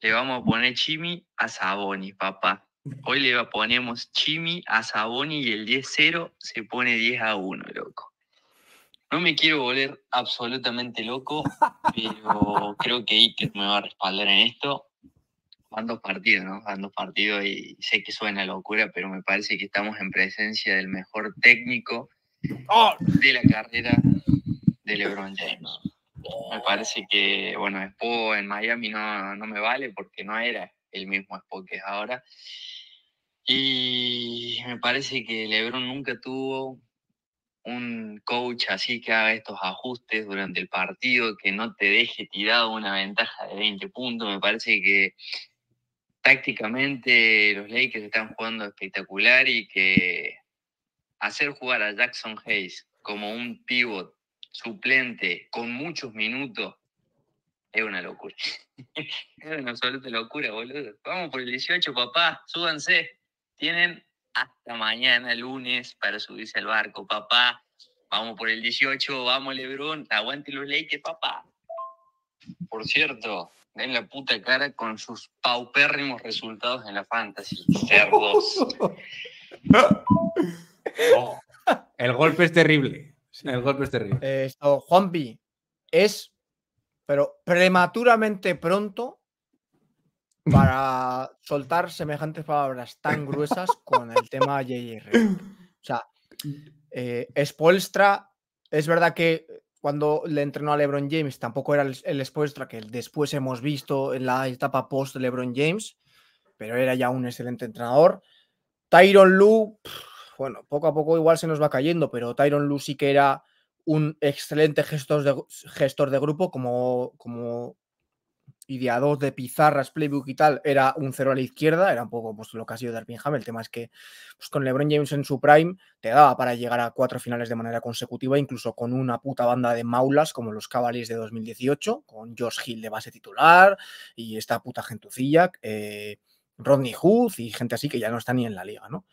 le vamos a poner Chimi a Saboni, papá. Hoy le ponemos Chimi a Saboni y el 10-0 se pone 10 a 1, loco. No me quiero volver absolutamente loco, [LAUGHS] pero creo que Iker me va a respaldar en esto dos partidos, ¿no? dos partido y sé que suena locura, pero me parece que estamos en presencia del mejor técnico oh. de la carrera de LeBron James. Me parece que, bueno, Spo en Miami no, no me vale porque no era el mismo Spo que es ahora. Y me parece que LeBron nunca tuvo un coach así que haga estos ajustes durante el partido, que no te deje tirado una ventaja de 20 puntos. Me parece que tácticamente los Lakers están jugando espectacular y que hacer jugar a Jackson Hayes como un pivot suplente con muchos minutos es una locura. [LAUGHS] es una absoluta locura, boludo. Vamos por el 18, papá, súbanse. Tienen hasta mañana, lunes, para subirse al barco, papá. Vamos por el 18, vamos Lebron, aguante los Lakers, papá. Por cierto, en la puta cara con sus paupérrimos resultados en la fantasy. Cerdos. [LAUGHS] el golpe es terrible. El golpe es terrible. Juan Juanpi, es pero prematuramente pronto para soltar semejantes palabras tan gruesas con el tema JR. O sea, eh, es verdad que cuando le entrenó a LeBron James tampoco era el, el que después hemos visto en la etapa post LeBron James, pero era ya un excelente entrenador. Tyron Lu, bueno, poco a poco igual se nos va cayendo, pero Tyron Lu sí que era un excelente gestor de, gestor de grupo, como, como y día dos de pizarras, playbook y tal, era un cero a la izquierda, era un poco pues, lo que ha sido Darwin Ham. El tema es que pues, con LeBron James en su prime te daba para llegar a cuatro finales de manera consecutiva, incluso con una puta banda de maulas como los Cavaliers de 2018, con Josh Hill de base titular y esta puta gentucilla, eh, Rodney Hood y gente así que ya no está ni en la liga, ¿no?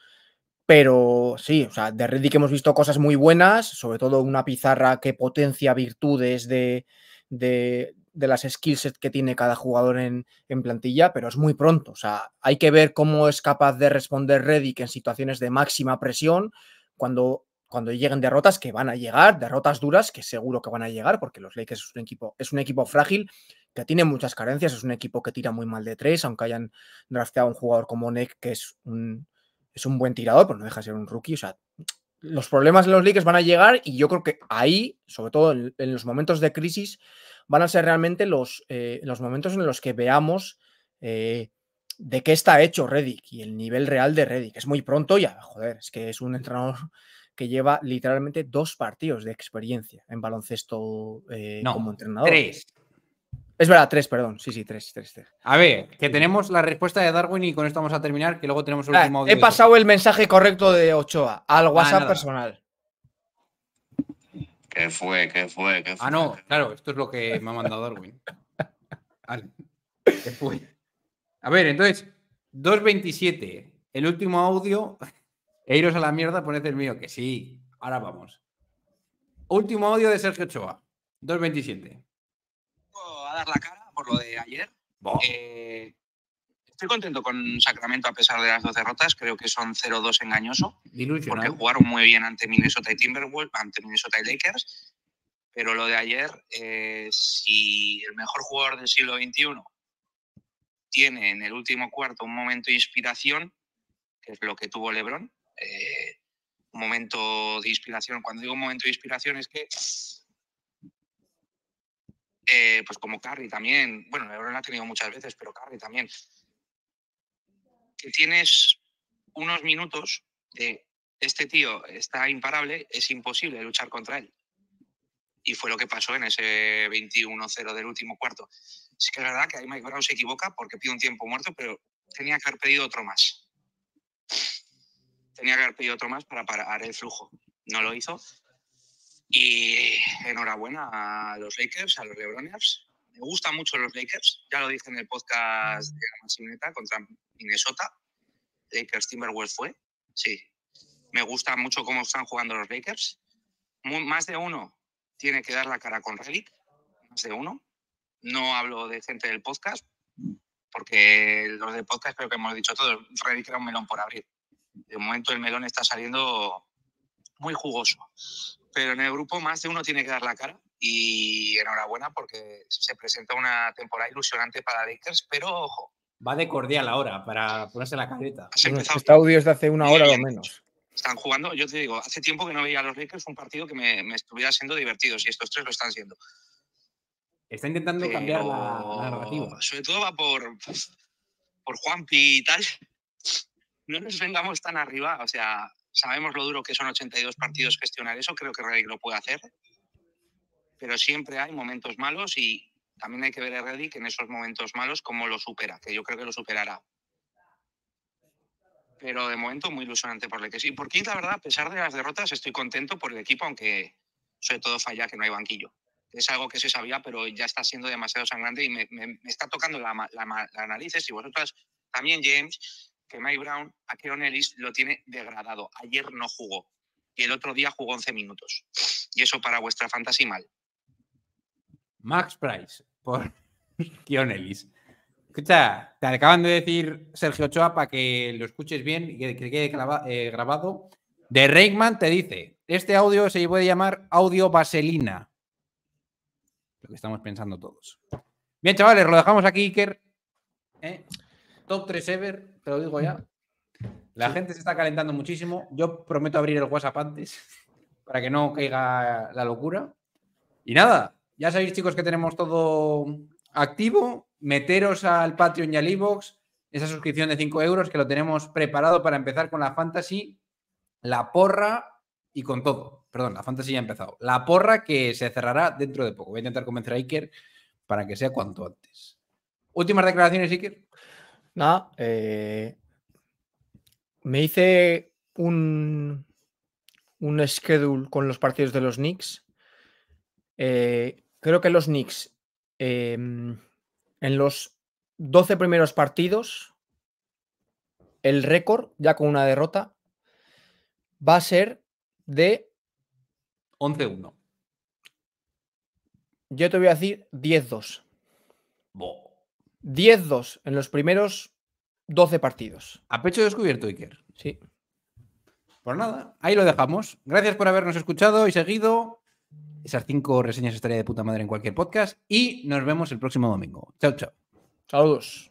Pero sí, o sea, de Reddick hemos visto cosas muy buenas, sobre todo una pizarra que potencia virtudes de, de, de las skillset que tiene cada jugador en, plantilla, pero es muy pronto. O sea, hay que ver cómo es capaz de responder Reddick en situaciones de máxima presión cuando, cuando lleguen derrotas que van a llegar, derrotas duras que seguro que van a llegar, porque los Lakers es un equipo, es un equipo frágil que tiene muchas carencias, es un equipo que tira muy mal de tres, aunque hayan drafteado un jugador como Nick que es un, es un buen tirador, pero no deja de ser un rookie. O sea, los problemas en los Lakers van a llegar y yo creo que ahí, sobre todo en los momentos de crisis, van a ser realmente los, eh, los momentos en los que veamos eh, de qué está hecho Reddick y el nivel real de Reddick. Es muy pronto ya, ah, joder, es que es un entrenador [LAUGHS] que lleva literalmente dos partidos de experiencia en baloncesto eh, como entrenador. Tres. Es verdad, tres, perdón. Sí, sí, tres, tres, tres. A ver, que tenemos la respuesta de Darwin y con esto vamos a terminar, que luego tenemos el ah, último He pasado el mensaje correcto de Ochoa al ah, WhatsApp personal. ¿Qué fue? ¿Qué fue? ¿Qué ah, fue? Ah, no, claro, esto es lo que me ha mandado Darwin. [LAUGHS] ¿Qué fue? A ver, entonces, 2.27, el último audio, [LAUGHS] eiros a la mierda, poned el mío, que sí, ahora vamos. Último audio de Sergio Ochoa, 2.27. A dar la cara por lo de ayer. Eh, estoy contento con Sacramento a pesar de las dos derrotas. Creo que son 0-2 engañoso. Porque jugaron muy bien ante Minnesota y Timberwolves, ante Minnesota y Lakers. Pero lo de ayer, eh, si el mejor jugador del siglo XXI tiene en el último cuarto un momento de inspiración, que es lo que tuvo Lebron, eh, un momento de inspiración. Cuando digo un momento de inspiración es que eh, pues como Carrie también, bueno, Lebron ha tenido muchas veces, pero Carrie también, si tienes unos minutos de este tío está imparable, es imposible luchar contra él. Y fue lo que pasó en ese 21-0 del último cuarto. Es que es verdad que ahí Mike Brown se equivoca porque pide un tiempo muerto, pero tenía que haber pedido otro más. Tenía que haber pedido otro más para parar el flujo. No lo hizo. Y enhorabuena a los Lakers, a los Lebroners. Me gustan mucho los Lakers. Ya lo dije en el podcast de la Maximeta contra Minnesota. Lakers Timberwolves fue. Sí. Me gusta mucho cómo están jugando los Lakers. más de uno tiene que dar la cara con Relic. Más de uno. No hablo de gente del podcast, porque los del podcast creo que hemos dicho todo Relic era un melón por abrir. De momento el melón está saliendo muy jugoso. Pero en el grupo más de uno tiene que dar la cara y enhorabuena porque se presenta una temporada ilusionante para Lakers, pero ojo, va de cordial ahora para ponerse la carita. Bueno, este audio es de hace una hora o menos. Están jugando, yo te digo, hace tiempo que no veía a los Lakers un partido que me, me estuviera siendo divertido, y estos tres lo están siendo. Está intentando cambiar la, narrativa. Sobre todo va por, por Juanpi y tal. No nos vengamos tan arriba, o sea, sabemos lo duro que son 82 partidos gestionar eso, creo que Rey lo puede hacer. Pero siempre hay momentos malos y, también hay que ver a Redick en esos momentos malos cómo lo supera, que yo creo que lo superará. Pero de momento muy ilusionante por el que sí. Porque la verdad, a pesar de las derrotas, estoy contento por el equipo, aunque sobre todo falla que no hay banquillo. Es algo que se sabía, pero ya está siendo demasiado sangrante y me, está tocando la, la, Y vosotras también, James, que Mike Brown a Keon Ellis lo tiene degradado. Ayer no jugó y el otro día jugó 11 minutos. Y eso para vuestra fantasy mal. Max Price, por [LAUGHS] Kionelis. Escucha, te acaban de decir Sergio Ochoa para que lo escuches bien y que quede eh, grabado. De Reikman te dice: Este audio se puede llamar audio vaselina. Lo que estamos pensando todos. Bien, chavales, lo dejamos aquí, Iker. ¿eh? Top 3 ever, te lo digo ya. La gente se está calentando muchísimo. Yo prometo abrir el WhatsApp antes [LAUGHS] para que no caiga la locura. Y nada, ya sabéis, chicos, que tenemos todo activo. Meteros al Patreon y al Esa suscripción de 5 euros que lo tenemos preparado para empezar con la Fantasy, la porra y con todo. Perdón, la Fantasy ya ha empezado. La porra que se cerrará dentro de poco. Voy a intentar convencer a Iker para que sea cuanto antes. Últimas declaraciones, Iker. Nada, eh, me hice un, un schedule con los partidos de los Knicks. Eh, creo que los Knicks em, en los 12 primeros partidos, el récord, ya con una derrota, va a ser de 11-1. Yo te voy a decir 10-2. 10-2 en los primeros 12 partidos. A pecho descubierto, Iker. Sí. Pues nada, ahí lo dejamos. Gracias por habernos escuchado y seguido. Esas cinco reseñas estaría de puta madre en cualquier podcast. Y nos vemos el próximo domingo. Chao, chao. Saludos.